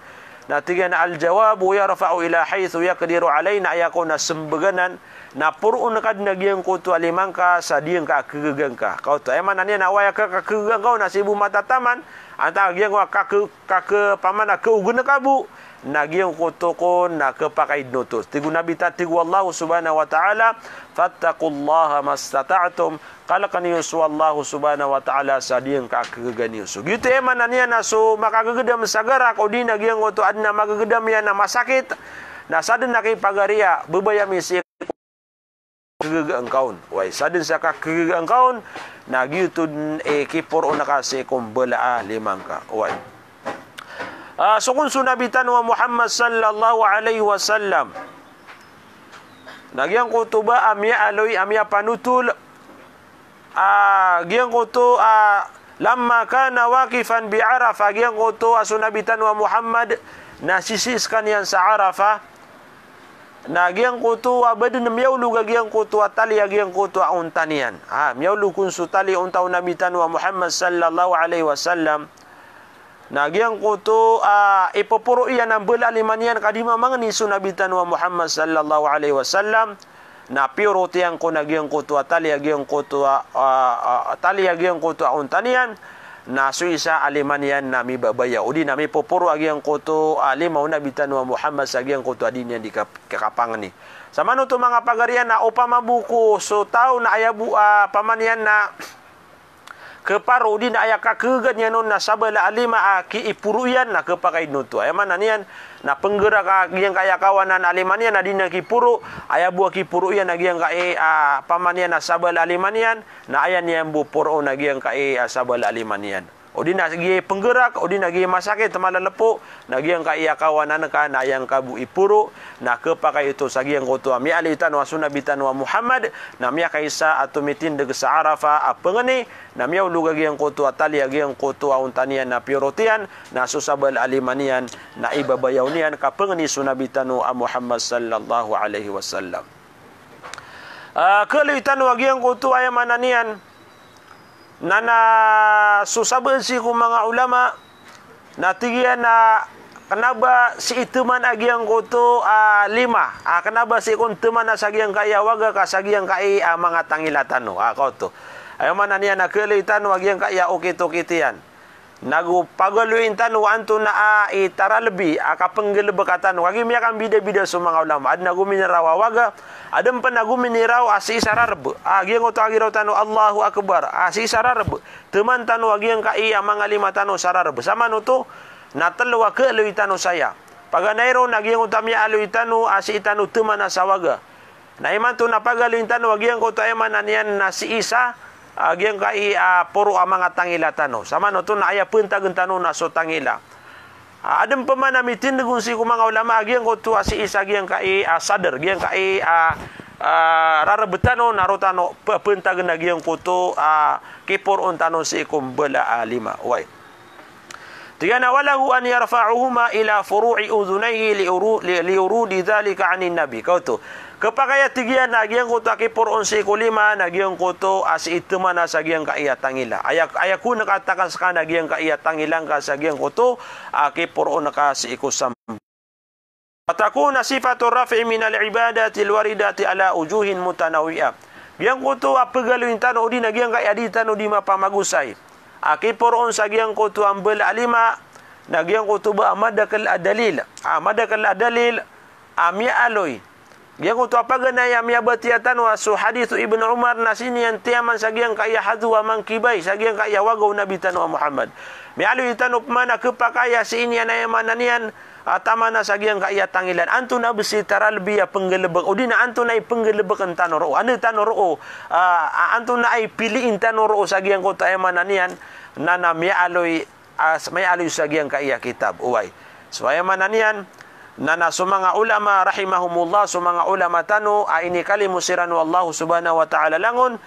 Speaker 1: na tigan al jawab ya rafa'u ila haythu yaqdiru alaina ya kuna sembeganan na purun kad nagiang ko tua limangka sadiang ka kegegangka kau tu eman eh, ani na waya ka kegegang kau nasibu mata taman antara giang wa ka ke paman ka ugun kabu nagiyon kotoko na kapakaid nutos. Tigo nabita tigu Allah subhanahu wa ta'ala fattakullaha mastata'tum kala kaniyo so Allah subhanahu wa ta'ala sa diyan kakagaganiyo. So gito eman eh, na niya na so makagagadam sa gara ko di nagiyon ko to adna magagadam yan na masakit na sadin na kay pagariya babayami siya kagagaangkaon. Way sadin sa kakagagaangkaon nagyutod e eh, kipur o nakasi kumbala ah, limang ka. Way Ah, sungguh Nabi Tan wa Muhammad sallallahu alaihi wasallam. Nagiang ko tuba amia aloi amia panutul. Ah, giang ko tu ah lamma kana waqifan bi Arafah giang ko tu Nabi Tan wa Muhammad nasisiskan yang sa Arafah. Nagiang kutu abadu abadun miaulu gagiang kutu atali agiang ko tu auntanian. Ah, miaulu kun su untau Nabi Tan wa Muhammad sallallahu alaihi wasallam. Nagyang kuto uh, ah, ipopuro iyan ang bulaliman yan kadima mga niso nabitan wa Muhammad sallallahu alaihi wasallam na puro tiyang ko nagyang kuto atali ah, agyang kuto uh, uh, ah, atali agyang kuto untanian na suisa aliman yan na mi babaya udi na mi popuro agyang kuto alimaw na wa Muhammad sa agyang kuto adin yan di kakapangan ni. Sa mano to mga pagarian na upamabuko so tao na ayabu uh, paman na keparo di na ayaka kegan yan nun nasabala alima aki ipuruyan na kepakai nutu ayaman na niyan na penggerak yang kaya kawanan aliman yan na di na kipuru aya buah kipuru yang na giyang kai uh, paman yan nasabala na ayan yan bu puro na giyang kai uh, sabala alimanian Odin nak pergi penggerak, Odin nak pergi teman temala lepuk, nak pergi yang kaya kawan anak nak yang kabu ipuru, nak ke pakai itu sagi yang kau tua. alitan wa sunnah bitan wa Muhammad, nak mia kaisa atau mitin deg saarafa apa ni? Nak mia ulu gagi yang kau tua tali yang kau tua untanian na pirotian, na susah bel alimanian, na iba bayaunian kapa ni sunnah bitan wa Muhammad sallallahu alaihi wasallam. Uh, kalau itu nuagi yang kau tua yang na nasusaban si kung mga ulama natigian na kanaba si ituman agyang ko to uh, ah, lima uh, kanaba si kung tuman na sagyang kaya waga ka sagyang kai uh, ah, mga tangilatan no uh, to ayaw man na niya nakalitan wagyang kaya okay to kitian Nagu pagaluin tanu antu na a tara lebih aka penggel berkatan wagi mi akan bide bide semua ulama ad nagu mi nerawa waga adem pen nagu mi asi sararbe agi ngoto agi rau tanu Allahu akbar asi sararbe teman tanu wagi yang kai amang alima tanu sararbe sama nutu natal wake lu itanu saya paganairo nagi ngoto mi alu itanu asi itanu teman asawaga na iman tu napagaluin tanu wagi yang kota iman anian nasi isa agyang ah, kay uh, puro ang mga tangila tano sama no to na aya puntagan tano na so tangila uh, ah, adam pa man ami tindagun si ko mga ulama agyang ko tuwa si isa agyang kay uh, sadar agyang kay uh, uh, rarabutano narutano puntagan agyang ko to uh, kipor untano si kumbala uh, lima way تجانا وله أن يرفعهما إلى فروع أذنيه dhalika ذلك عن النبي كوتو Kepakaya tiga nagiang kuto taki por onse ko lima nagiang kuto to as ito man as agiang ka iya tangila. Aya ko nakatakan sa nagiang ka iya tangilang ka sa agiang ko to aki por on nakasi iko sam. Patakuna sifatu rafi min al ibadati al waridati ala ujuhin mutanawiya. Giang ko to apagaluin tan di nagiang ka iadi tan odi mapamagusay. Aki por on sa agiang ko to ambel alima nagiang kuto ba amadakal adalil. Amadakal adalil amia aloi yang untuk apa gana yang ia bertiatan wa su hadis Ibn Umar nasini yang tiaman sagi yang kaya hadu wa mangkibai sagi yang kaya wago Nabi Tanu wa Muhammad. Mialu itanu pemana kepakaya si ini yang naya mananian atamana ah, sagi yang kaya tangilan Antu nabi si tara lebih ya penggelebek. Udina antu naik penggelebek entanu ro. Anu entanu ro. Ah, ah, antu naik pilih entanu ro sagi yang kota emananian. Nana mialu as mialu sagi yang kaya kitab. Uai. mana nian? na na mga ulama rahimahumullah sumanga ulama tanu aini ah, kalimusiran wallahu subhanahu wa ta'ala langon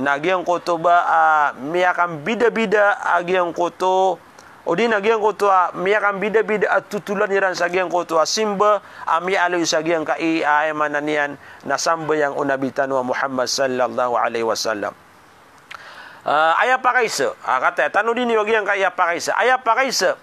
Speaker 1: nagyang koto ba uh, miyakang bida-bida agyang ah, koto o di koto uh, miyakang bida-bida at tutulan niran sa agyang koto uh, simba ami aloy sa agyang kai ayman na niyan na samba yang unabitan wa Muhammad sallallahu alaihi wasallam uh, ayapa kaisa uh, kata tanu din yung agyang kai ayapa kaisa ayapa kaisa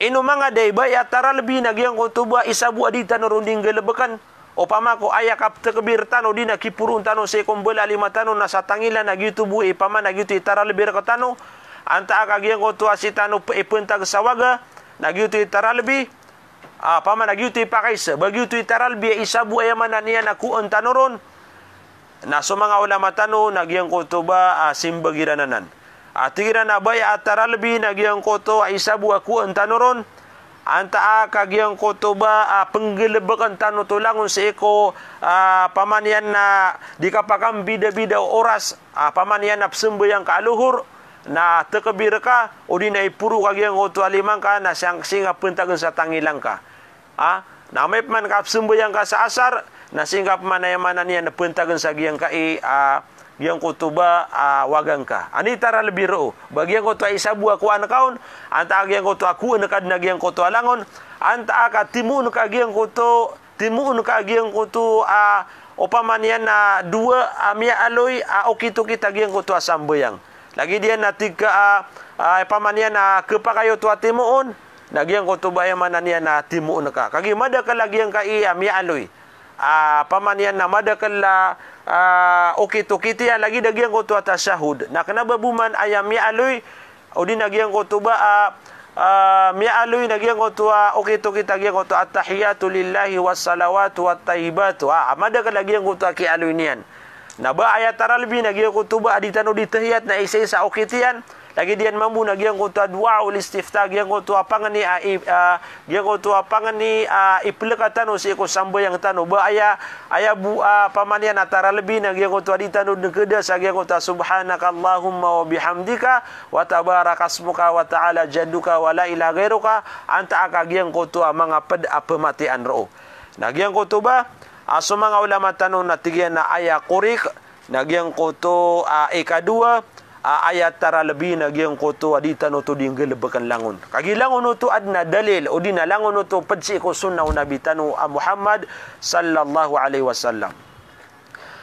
Speaker 1: Inu mga day ba ya tara lebih nagi ang kutu isabu adita no runding gelebekan. Opama ko ayah kap tekebir tano di nagi purun tano sekombel alima tano nasa tangila nagi tubu ipama nagi tu itara lebih reka tano. Anta akagi ang kutu asitano ipunta kesawaga nagi tu itara lebih. Ah, paman lagi itu pakai se. Bagi itu itaral biya isabu ayam mana ni yang aku entah noron. Nah, so mga ulama tanu, nagi yang kutuba ah, asim Atira na bay atara lebih na giyang koto isa buwa ku entanoron. Anta a ka giyang koto ba a penggelebek entano tulangun si pamanian na dikapakam bida-bida oras pamanian na psembe yang kaluhur na tekebir ka odi na ipuru ka giyang koto alimangka ka na siang singa pentagen satangi langka ka. A, na may paman ka psembe yang ka sa asar na singa pamanayaman na niya na pentagun sa ka i a, biang ko tu ba uh, wagang ka ani tara lebih ro Bagi yang tu isabu aku ko an anta agian yang tu aku nekad nagian yang tu alangon anta aka timu ka agian yang tu timu ka agian yang tu a uh, opamanian na uh, dua amia aloi a uh, okitu kita yang ko tu asambeyang lagi dia na tiga a uh, uh, opamanian na uh, kepakayo tu timun nagian ko tu ba yang na timu ka kagi mada ka lagi yang kai amia aloi a uh, opamanian na mada ka uh, okey tu kita yang lagi dagi yang kotu atas syahud nak kena berbuman ayam mi alui odi nagi yang kotu ba uh, ah, uh, ah, mi alui nagi yang kotu uh, okey tu kita gi kotu at lillahi wassalawat wa tayyibat amada kan lagi yang kotu ki alui nian na ba ayat taralbi nagi yang kotu ba aditan odi tahiyat na isai sa okey tian lagi dia mampu nak dia kau tuah dua ulis tifta dia kau apa ni a dia kau apa ni a ah, iple kata sih sambo yang tano ba ayah ayah bu a ah, paman lebih nak dia kau di tano negeda sah dia kau tuah subhanaka Allahumma wa bihamdika wa tabarakasmuka wa taala jaduka wa la ilaha ghairuka anta akagi yang kau tuah mengapad apa mati anro nak dia kau tuah ah, asumang ulama tano nati dia na ayah kurik nak dia kau tuah a ayat tara labi na giyang koto adita no to dinggel bakan langon kagilangon no to adna dalil o di nalangon no to padsi ko sunna o nabitano a Muhammad sallallahu alaihi wasallam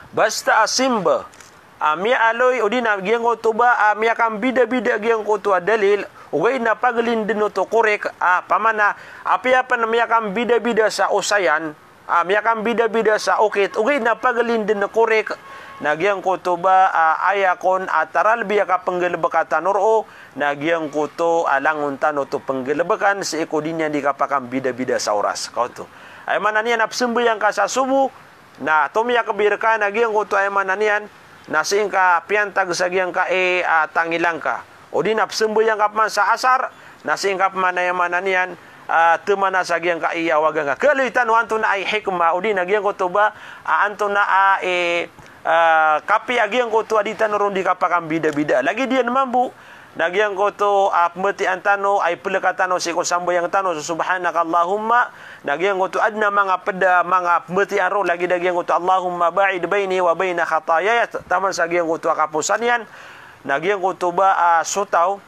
Speaker 1: basta asimba amia aloy o na giyang koto ba amia kam bida-bida giyang koto dalil way na paglindin no to korek a pamana apia apa na miya kam bida-bida sa usayan amia kam bida-bida sa ukit okay na paglindin no korek nagiyang kuto ba ayakon ataral biya ka penggelebekan tanor o nagiyang kuto alang untan oto penggelebekan si ekodinya di kapakan bida-bida sauras. kau tu ay mananian absembe yang kasa subu. na tomia kebirka nagiyang kuto ay mananian na siing ka piantag sa ka e uh, tangilang ka o yang kapman sa asar e, na siing ka pamanay e, mananian uh, tema na sagi ang kaiyawagan nga. Kalitan, wanto na ay hikma. O di, nagiyang ko ba, Ah, kapi lagi yang kotu adi tanu rundi kapak kambi da bida. Lagi dia mampu. Nagi yang kotu uh, ah, pemerti antano ay pelekat tano seko sambo yang tano so, subhanakallahumma. Nagi yang kotu adna manga peda manga pemerti aro lagi dagi yang kotu Allahumma ba'id baini wa baina khataya. Taman sagi yang kotu akapusanian. Nagi yang kotu ba uh, sotau.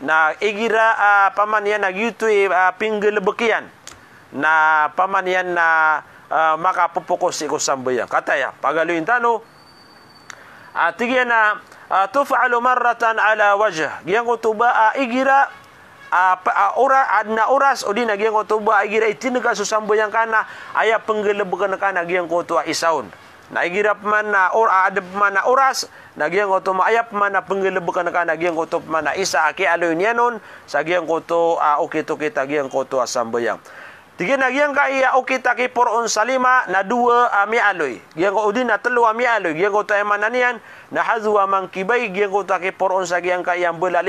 Speaker 1: Na igira uh, paman yan nagi yutu uh, pinggil bekian. Na paman yan na... Uh, uh, ah, makapupukos iko sambuya kataya pagaluin tano uh, ah, tigena uh, ah, tuf'alu marratan ala wajh giyang utuba uh, igira uh, uh, ora adna oras o din giyang utuba igira itinaga susambuyang kana aya penggelebegan kana giyang kutua isaun Naigirap man na or adab man na oras, nagiyang ko aya man na panggalabukan ka, nagiyang ko man na isa aki aloy niya sa giyang ko to uh, ukit-ukit, nagiyang ko to asambayang. Tiga nagi yang kai ya okey tak kipor salima na dua ami ah, aloi. Yang kau udin na telu ami ah, aloi. Yang kau tanya mana na hazu amang ah, kibai. Yang kau tak kipor on sagi yang kai yang bela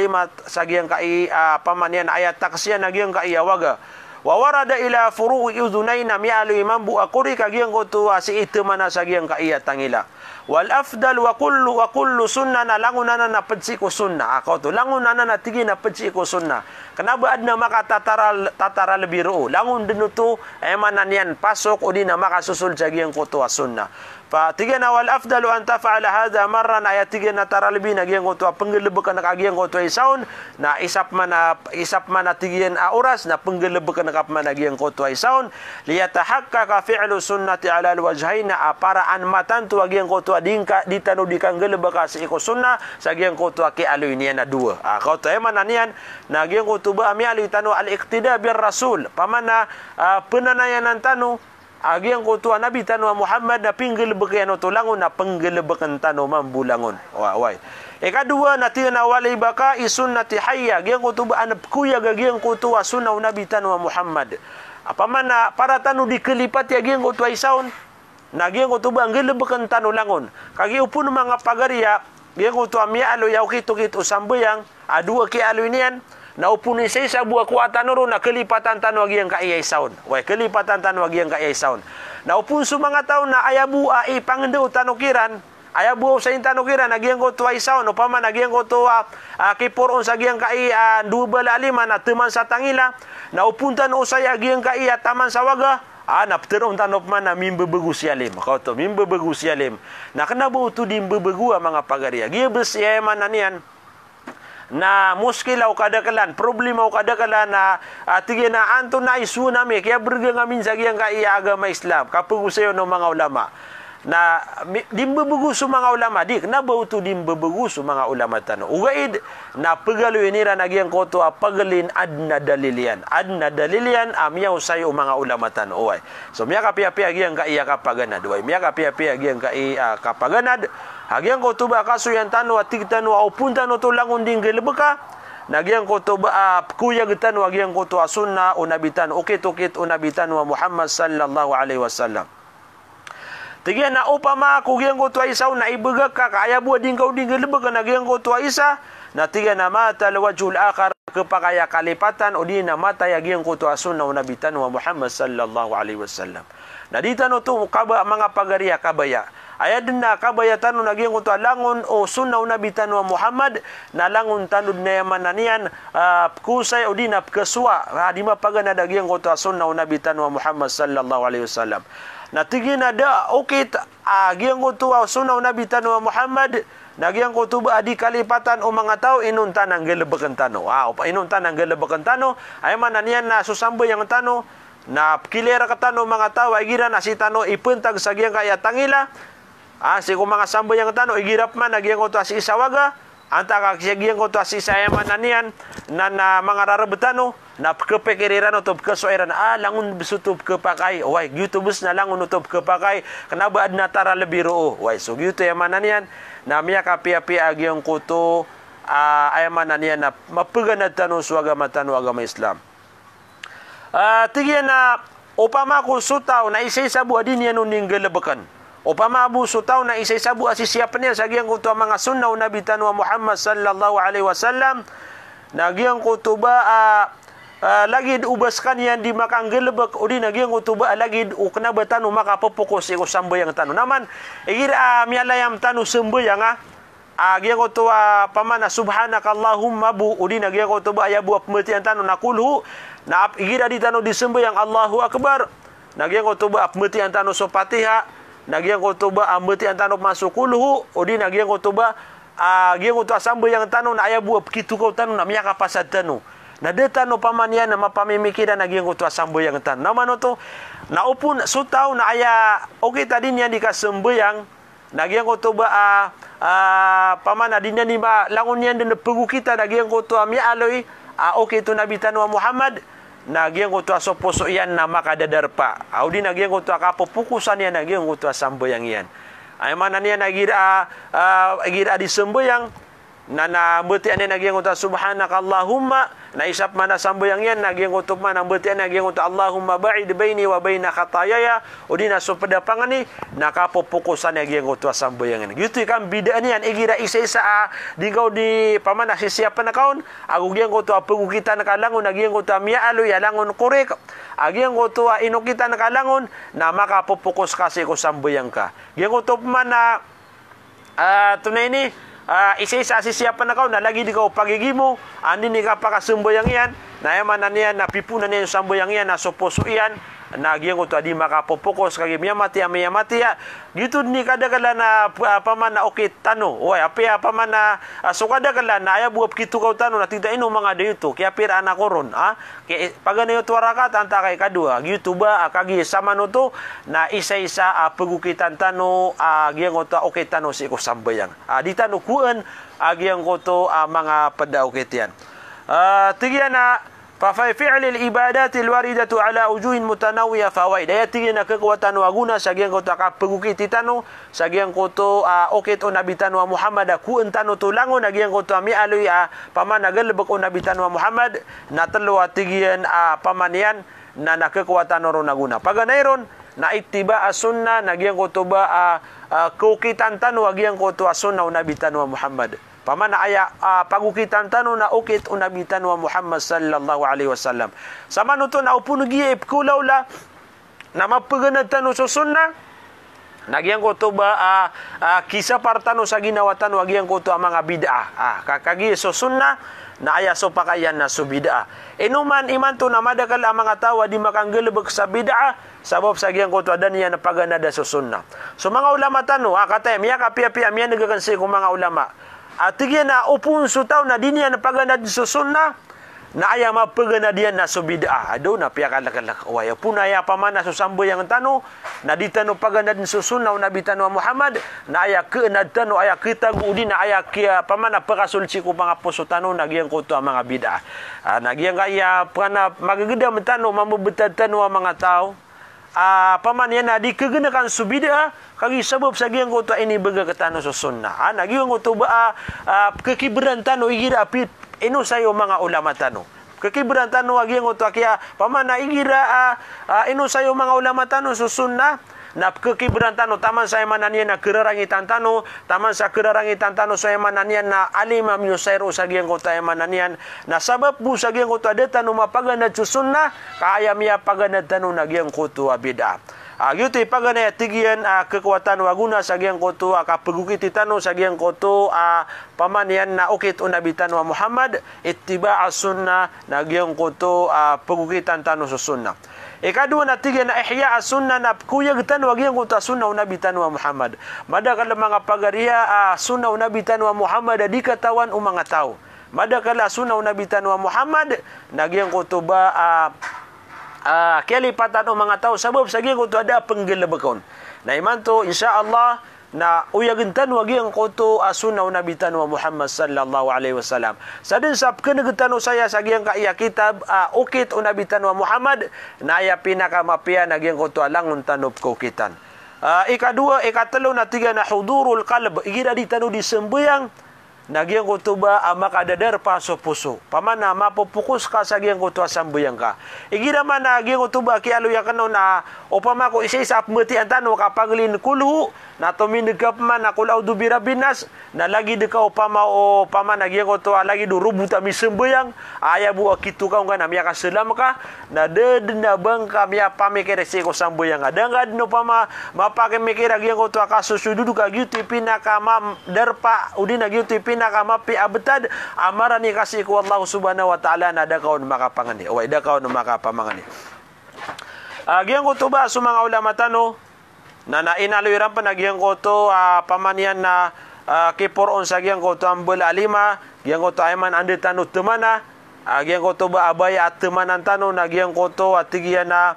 Speaker 1: sagi yang kai apa mana ni ayat taksi nagi yang kai ya waga. Wawarada ila furu uzunai na mi buakuri mambu akuri kagi kau tu itu mana sagi yang tangilah. wal afdal wa kullu wa kullu sunna na langunana na pedsi ko sunna ako ah, to langunana na tigi na pedsi ko sunna kenapa adna maka tatara tatara lebih ro langun denutu emanan eh, yan pasok udi maka susul jagi yang ko sunna fa tigena wal afdalu an taf'ala hadha marran aya tigena taralbi na gengo tu penggelebekan ka gengo tu isaun na isap mana isap mana tigen auras na penggelebekan ka mana gengo tu isaun li yatahaqqaqa fi'lu sunnati ala al wajhain apara an matan tu gengo tu dingka ditanu dikanggelebeka si ko sunna sa gengo tu ke alu ini na dua a ka tu mana nian na gengo tu ba mi alu tanu al iqtida bir rasul pamana ha, penanayanan tanu Agi yang kutu Nabi tanu Muhammad na pinggil berkian tu langun na penggil berkian tanu mambu langun. Wah, wah. Eka dua nati na wali baka isun nati haya. Agi yang kutu anap kuya hari yang kutu sunnah Nabi tanu Muhammad. Apa mana para tanu dikelipat ya agi yang kutu isaun. Nagi yang kutu anggil berkian tanu langun. Kaki upun mga pagari ya. Hari yang kutu amia alu yau kitu kitu sambu yang. Adua ah, ki alu inian. Hari na upunin sa isa buwa kuwa tanuro na kalipatan tanu agi ang kaiyay saon. Wai, kalipatan tanu agi ang kaiyay saon. Na upun sa mga na ayabu a ipangendo tanukiran, ayabu sa in tanukiran, agi ang kotuwa isaon, o paman agi ang kotuwa uh, kiporon sa agi ang kai uh, dubal alima na teman sa tangila, na upun tanu sa agi ang kai uh, taman sawaga. waga, Ah, nak mana mimbe begu sialim. Kau tu mimbe begu sialim. Nak kena bu tu dimbe begu amang apa besi ayam mana na muskil au kadakalan problema au kadakalan na uh, ah, tigina anto na isu nami kaya berga ngamin sa giyang kaiaga ma Islam kapagusayo ng mga ulama na dimbebugu sumanga ulama dik, kena bau tu dimbebugu sumanga ulama tanu ugaid na pegalu ini rana gen koto apagelin adna dalilian adna dalilian amia ah, usai umanga ulama tanu oi so mia ka pia pia ah, gen ka iya ka pagana doi mia ka pia pia ah, gen ka iya ka pagana hagi ang koto ba kasu yan tanu atik tanu au pun tanu to langun dingge lebeka Nagi ang koto ba kuya gitan wagi ang koto asunna unabitan okit okit unabitan wa Muhammad sallallahu alaihi wasallam. Tigian na upama kugian ko tua isa na ibuga ka kaya buat din kau din gelebega na gian ko tua isa na tigian na mata lawajul akhar kepakaya kalipatan o na mata ya gian ko tua sunna nabitan wa Muhammad sallallahu alaihi wasallam. Na ditano tu kaba mga pagariya kabaya. Aya din na kabayatan na giyan ko langon o sunaw na bitanwa Muhammad na langun tanod na yaman na niyan uh, kusay o dinap kaswa. Ha, di mapaganad giyan ko to sunaw na bitanwa Muhammad sallallahu alaihi wasallam. na tigina da ukit agiang ah, ko tuaw ah, sunaw na bitan wa Muhammad nagiang ko tuba adi kalipatan o mga tao inunta ng gelebekan tano ah upa inunta ng gelebekan tano ay man na na susambo yang tano na kilera ka tano mga tao ay gira na si tano ipuntag sa giyang kaya tangila ah si kumanga yang tano ay girap man nagiang ko tuas ah, isawaga anta kaksigyan ko to asisayaman na niyan na, na mga rarabutano ah, na kepekiriran utob ke soiran ah langun besutup ke wai gitu bus na langun utob ke pakai kenapa ad natara lebih ro oh. wai so gitu ya mana niyan na miya kapi-api agyong kuto uh, ah, ayaman na niyan na mapaganad tanong matano agama Islam ah tigyan na upama ko sutaw na isa-isa buwadin yan uning galabakan Upama Abu Sutau na isa isabu asi siapa ni sagi ang kutu mga sunnah Nabi Tanwa Muhammad sallallahu alaihi wasallam nagi ang kutu ba ah, ah, lagi ubaskan yang di makan gelebek udi nagi ang kutu ba ah, lagi ukna oh, betanu maka apa pokok siku sambo yang tanu naman ikir uh, miala tanu sembo yang ah uh, Agi ang kutu uh, pamana subhanakallahumma bu udi nagi ang kutu ba ayah buah pemerti yang tanu nakulhu na ikir adi tanu di disembo yang Allahu Akbar nagi ang kutu ba pemerti yang tanu sopatiha Nagi yang kutuba amba ti antano masuk kuluhu. Odi nagi yang kutuba uh, gian kutu asamba yang tanu nak ayah buah begitu kau tanu nak minyak apa sah tanu. Nah dia tanu pamannya nama pamimiki dan nagi yang kutu asamba yang tanu. Nama nato. Nah upun so tahu nak ayah. Okey tadi ni yang dikasamba yang nagi yang kutu ba uh, ah, ah, paman adinya ni ba langun yang dene pegu kita nagi yang kutu amia aloi. Okey tu nabi tanu Muhammad nagi ang utwa so ian nama kada darpa Audi nagi ang utwa kapupukusan ian nagi ah, ang utwa sambo yang yan. Ay man nagira, nagira ah, ah, di yang na na beti ane nagi ngota subhanak allahumma na isap mana sambo yang yan nagi ngota man beti ane nagi ngota allahumma ba'id baini wa baina khataayaya udi Odi so pedapangan ni na ka popokusan nagi ngota sambo yang ini gitu kan bida ni an igira isa-isa a ah. di kau di paman asis siapa nak kau? agu gi ngota pegu kita na kalangun nagi ngota mia alu ya langun kurek agi ngota ah, inu kita na kalangun na maka popokus kasih ko yang ka gi ngota mana Uh, tunai ni uh, ah, isa-isa asisiyapan na kao na lagi di kao pagigimo ani ni ka pakasumboyang iyan na yaman na niya napipunan niya yung samboyang iyan na supuso na gi ngot adi maka popoko sekali mi mati ami ah, mati ya gitu ni kada kala na apa mana okey tanu oi apa apa mana ah, so kada kala na aya buap kitu kau tanu na tidak inu mang ada itu ke apir anak koron ha ke pagane tu rakat anta kai kadua youtube akagi sama no tu na isa isa apegu kita tanu gi ngot okey tanu si ko sambayang di tanu kuen agi ngot tu mga pedau ketian Uh, tigian na ففي فعل الإبادات الواردة على وجوه متنوعة فوائد هي تيجي نكك وطن وعونا سجين كتو كابو كيتي تانو سجين كتو أوكيت النبي تانو محمد أكو إن تانو تلانو نجين كتو أمي ألوي أ بما نقل بك النبي تانو محمد نتلو تيجين أ بما نيان نكك وطن رو نعونا بعدين na itiba asunna nagiang ko tuba a uh, uh, kukitan tanu agiang ko tu asunna unabi tanu Muhammad Paman ayah, ah, uh, pagu kita tanu na ukit unabi tanu Muhammad sallallahu alaihi wasallam. Sama nutun au pun gi eh, kulaula nama pegena tanu so sunna. Nagi yang kau ba uh, uh, kisah partanu sagi nawatan wagi yang kau amang abidah. Ah, uh, kakagi so sunna na aya so pakaian na so bidah. Inuman eh, iman tu nama dekal lah amang atawa di makang gelebek sa bidah. Sabab sagi yang kau tu ada ni yang pagana da so sunna. So mga ulama tanu, ah, uh, kata yang miak api-api yang miak negakan si kumang ulama. Atiga na upun sutau na dini na paga na susunna na ayam apa ke na dia na so bid'ah. Aduh na piak alak alak. Waya pun ayah apa mana sambo yang tanu. Na ditanu paga na susunna na bitanu Muhammad. Na ayah ke na ditanu ayah kita gudi na ayah ke apa mana perasul ciku pangapun so tanu na giyang kutu amang bid'ah. Ah, na giyang kaya pernah magagedam tanu mampu betatanu amang tau uh, ah, paman yang nadi kegunakan subida kari sebab sagi engko tu ini bega ke tanah sunnah ana ah, gi engko tu uh, ah, kekibran tanah igira api eno sayo manga ulama tanah kekibran tanah agi engko tu paman na igira uh, eno sayo manga ulama tanah sunnah nak ke kiberan tanu taman saya mananya nak kerarangi tantanu taman saya kerarangi tantanu saya mananya nak alim amnu sairo sagi yang kota yang mananya nak sebab bu sagi yang kota detan uma pagana cusunna kaya ia pagana tanu nagi yang kota abida. Agi ha, tu pagana tigian ha, kekuatan waguna sagi yang kota akan ha, peguki titanu sagi yang kota paman yang nak ukit unabitan wa Muhammad ittiba asunna nagi yang kota peguki tantanu susunna ekaduwa eh, na tige na ihya asunna na kuya gitan wa yang ta sunna nabi tanwa muhammad mada kala mga pagariya a ah, sunna unabi tanwa muhammad adika tawan umanga tau mada kala sunna unabi tanwa muhammad na gingu tuba a ah, a ah, kelipatan umanga tau Sebab sagi gingu ada penggil bekon. na iman tu insyaallah na uyagin tanu agi ang koto asuna ah, una bitan wa Muhammad sallallahu alaihi wasallam sadin sap kene getanu saya sagi ang kaya kitab uh, ah, ukit una bitan wa Muhammad na aya pinaka mapia nagi ya ang ah, koto alang untanup ko kitan uh, ika dua ika telu na tiga na hudurul qalb igi da ditanu disembuyang nagi ang ya koto ba amak ada dar paso puso pamana mapupukus ka sagi ang koto asambuyang ka igi da man nagi ang ya koto ba kialu ya kanon na upama ko isa-isa apmeti antanu kapaglin kulhu na tumi de kapma na kula udu binas, na lagi de ka upama o oh, pama na gie koto ah, lagi du rubu ta mi sembuyang aya ah, bua kitu kau kan, ngana mi ka selam ka na de de na bang ka mi apa mi kere se ko sambuyang ada ngad de upama ma pa ke mi kira gie koto ah, ka susu du ka gitu pina ka ma derpa udi na gitu pina ka ma pi abtad amarani kasih ku Allah subhanahu wa taala na da kau maka pangani wa da kau maka pamangani Agi uh, ang kutuba sa mga ulama na nainaluiran panagyang koto uh, ah, pamanian na uh, ah, kiporon sa gyang koto ambul alima gyang koto ay man andi tanu tumana uh, gyang koto ba abay at tumanan tanu na gyang koto at tigyan na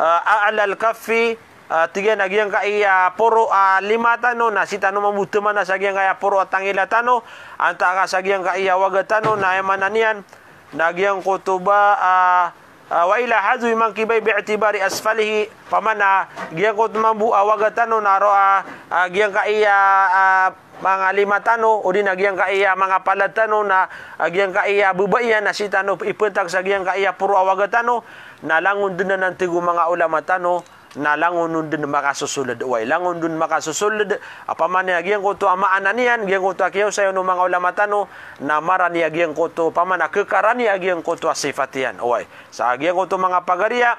Speaker 1: uh, aalal kafi uh, tigyan na gyang kay uh, puro uh, lima tanu na si tanu mamutuman na sa gyang kaya puro at tangila tanu anta ka sa gyang kay wagatano na ay man anian na gyang koto ba uh, وإلى حذو منكبيه باعتبار أسفله pamana giyang ko mabu awagatano ah, naro a uh, ah, giyang ka iya uh, mga limatano o din giyang ka iya mga palatano na uh, ka iya bubayan na sitano ipuntag sa giyang ka iya puro awagatano nalangon din na ng mga ulama tano na langunun din makasusulod way langun dun makasusulod apa man ni agyang kan, ko to ama ananian agyang ko to akyo sayo no mga ulama tano na marani agyang ko to paman akekarani agyang ko to asifatian way sa agyang ko mga pagariya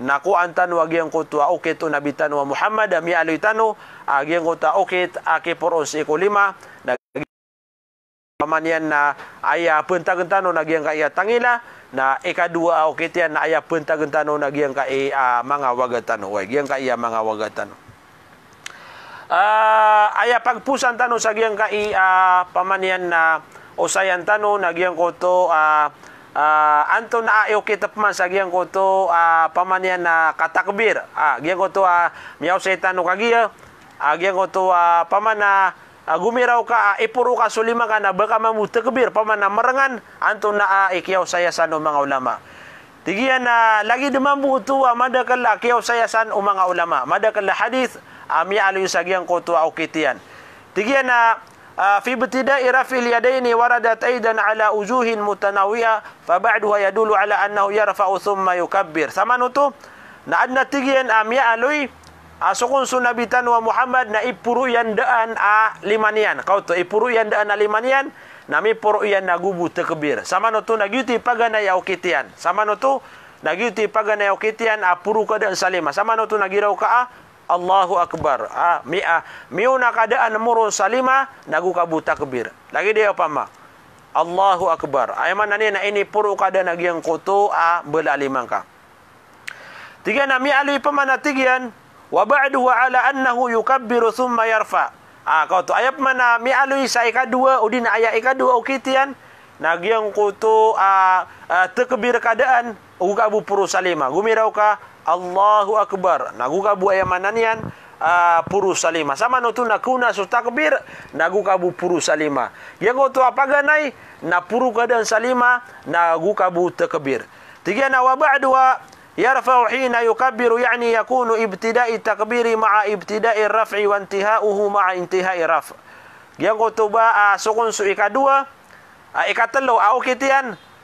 Speaker 1: na ko wa agyang ko to okay nabitan wa muhammad ami aloy tano agyang ah, ko to okay ake poros iko lima na paman yan na aya pentagentano nagyang kaya tangila na ikadua o kitian na aya puntag tano na giyang ah, ka iya mga wagatano way ah, giyang ka iya mga wagatano uh, aya pagpusan tano sa giyang ka iya ah, pamanian na o sayan tano na giyang ko to uh, uh, anto na ayo kitap man sa giyang ko to uh, pamanian na katakbir ah giyang ko to uh, miyaw sa tano kagiya ah, giyang ko to uh, pamana Agumirau ka ipuru ka sulima ka na baka mamutakbir pa man na marangan anto na ikyaw saya san o mga tigian na ah, lagi naman ah, buto madakala kiyaw saya san o mga ulama madakala hadith ah, ami alu sagyang kotu au kitian tigian na في waradat رفع ala ujuhin أيضا fa وجوه yadulu ala يدل على أنه يرفع ثم يكبر ثمانوتو نعدنا تيجين أم يألوي Ah, uh, sokong sunabi tanwa Muhammad na ipuru yang daan a ah, limanian. Kau tu ipuru yang daan a limanian. Nami poro yang nagubu tekebir. Sama no tu nagiuti pagana ya okitian. Sama no tu nagiuti pagana ya okitian a ah, puru kadaan salima. Sama no tu nagirau ka a Allahu Akbar. A mi a miu nakadaan muru salima nagu kabu tekebir. Lagi dia apa ma? Allahu Akbar. Aiman nani na ini puru kadaan nagiang kutu a belalimangka. Tiga nami ali pemana tigian wa ba'du wa ala annahu yukabbiru thumma yarfa ah kau tu ayat mana mi alui sai dua udin ayat ikadua dua okitian nagi yang ku tu ha, ha, takbir kadaan u kabu puru salima gumirau ka Allahu akbar nagu bu ayat mana nian uh, puru salima sama no tu naku na su takbir nagu kabu puru salima yang tu apa ganai na puru kadaan salima nagu bu takbir tiga na wa ba'du wa يرفع حين يكبر يعني يكون ابتداء التكبير مع ابتداء الرفع وانتهاؤه مع انتهاء الرفع yang kotoba uh, ah, sukun su ika dua uh, ah, ika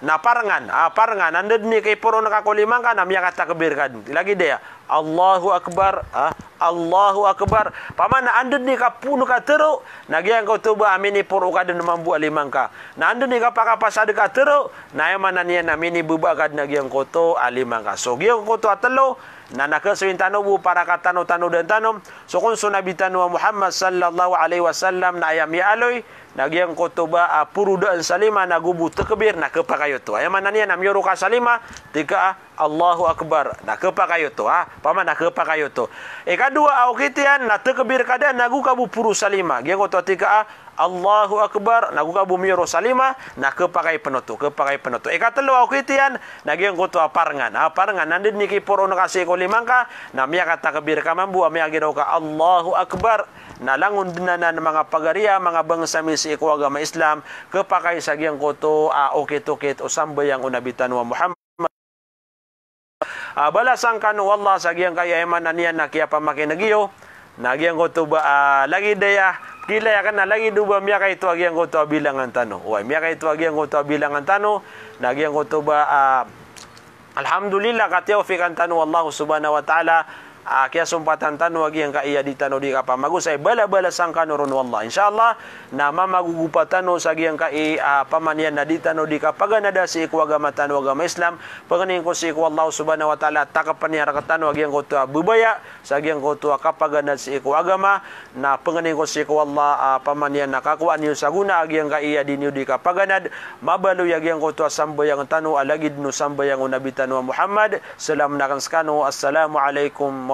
Speaker 1: na parangan a ah, parangan anda ni kai nak ka kolima kan amia kata kebirkan lagi dia Allahu akbar ha? Allahu akbar pamana anda ni ka punu ka teru nagi yang kau tuba amini poru ka den mambu alimangka na anda ni ka paka pasade ka teru na yang mana ni na mini bubak ka nagi yang kau to alimangka ah, so gi kau to atelo na na kesuin tanu bu para kata nu tanu dan tanu so kun sunabi tanu Muhammad sallallahu alaihi wasallam na ayami ya aloi na gian kutuba apuru ah, dan salima na kebir tekebir na kepakayo tu ayam nan ia na miuru ka salima tiga ah, Allahu akbar na kepakayo tu ah pama na kepakayo tu e eh, kadua au kitian na tekebir kada nagu kabu puru salima gian kutu tiga ah, Allahu Akbar nak buka bumi Rosalima nak ke pakai penutu ke pakai penutu eh kata lu aku itian nak geng kutu aparangan aparangan ah, nanti ni ki poro nak kasih ko limangka nak mia kata kebir kaman bua ah, mia gira ka Allahu Akbar nak langun dinanan mga pagaria mga bangsa misi ko agama Islam ke pakai sagi ah, oh, yang kutu a okit okit usambe yang unabitan wa Muhammad Abala sangkan wallah sagi yang kaya emanan yan nakia pamake negio oh. Nagi ang kutu ba? Uh, ah, lagi daya. Kila ya, ya kana lagi duba miya kay tu agi ang kutu bilang ang tano. Wa miya kay tu agi ang kutu bilang ang tano. Nagi ang kutu ba? Uh, ah, Alhamdulillah katiyaw fi kan tano Allah subhanahu wa ta'ala. Aki ha, sumpatan tanu lagi yang kaya di tanu di kapal. Magu saya bela bela sangka nurun Allah. Insya Allah nama magu gupa tanu sagi yang kai apa ah, pamanian di tanu di kapal. Gana ada si ku agama tanu agama Islam. Pengenin ku si ku Allah subhanahu wa taala tak kepaniar ketan lagi yang kotua bubaya sagi yang kotua kapal gana si ku agama. Na pengenin ku si ku Allah apa ah, pamanian nak aku anu saguna agi yang kaya di nu di kapal. Gana mabalu yang yang kotua samba yang tanu alagi nu samba yang nabi tanu Muhammad. Salam nakan sekano. Assalamualaikum.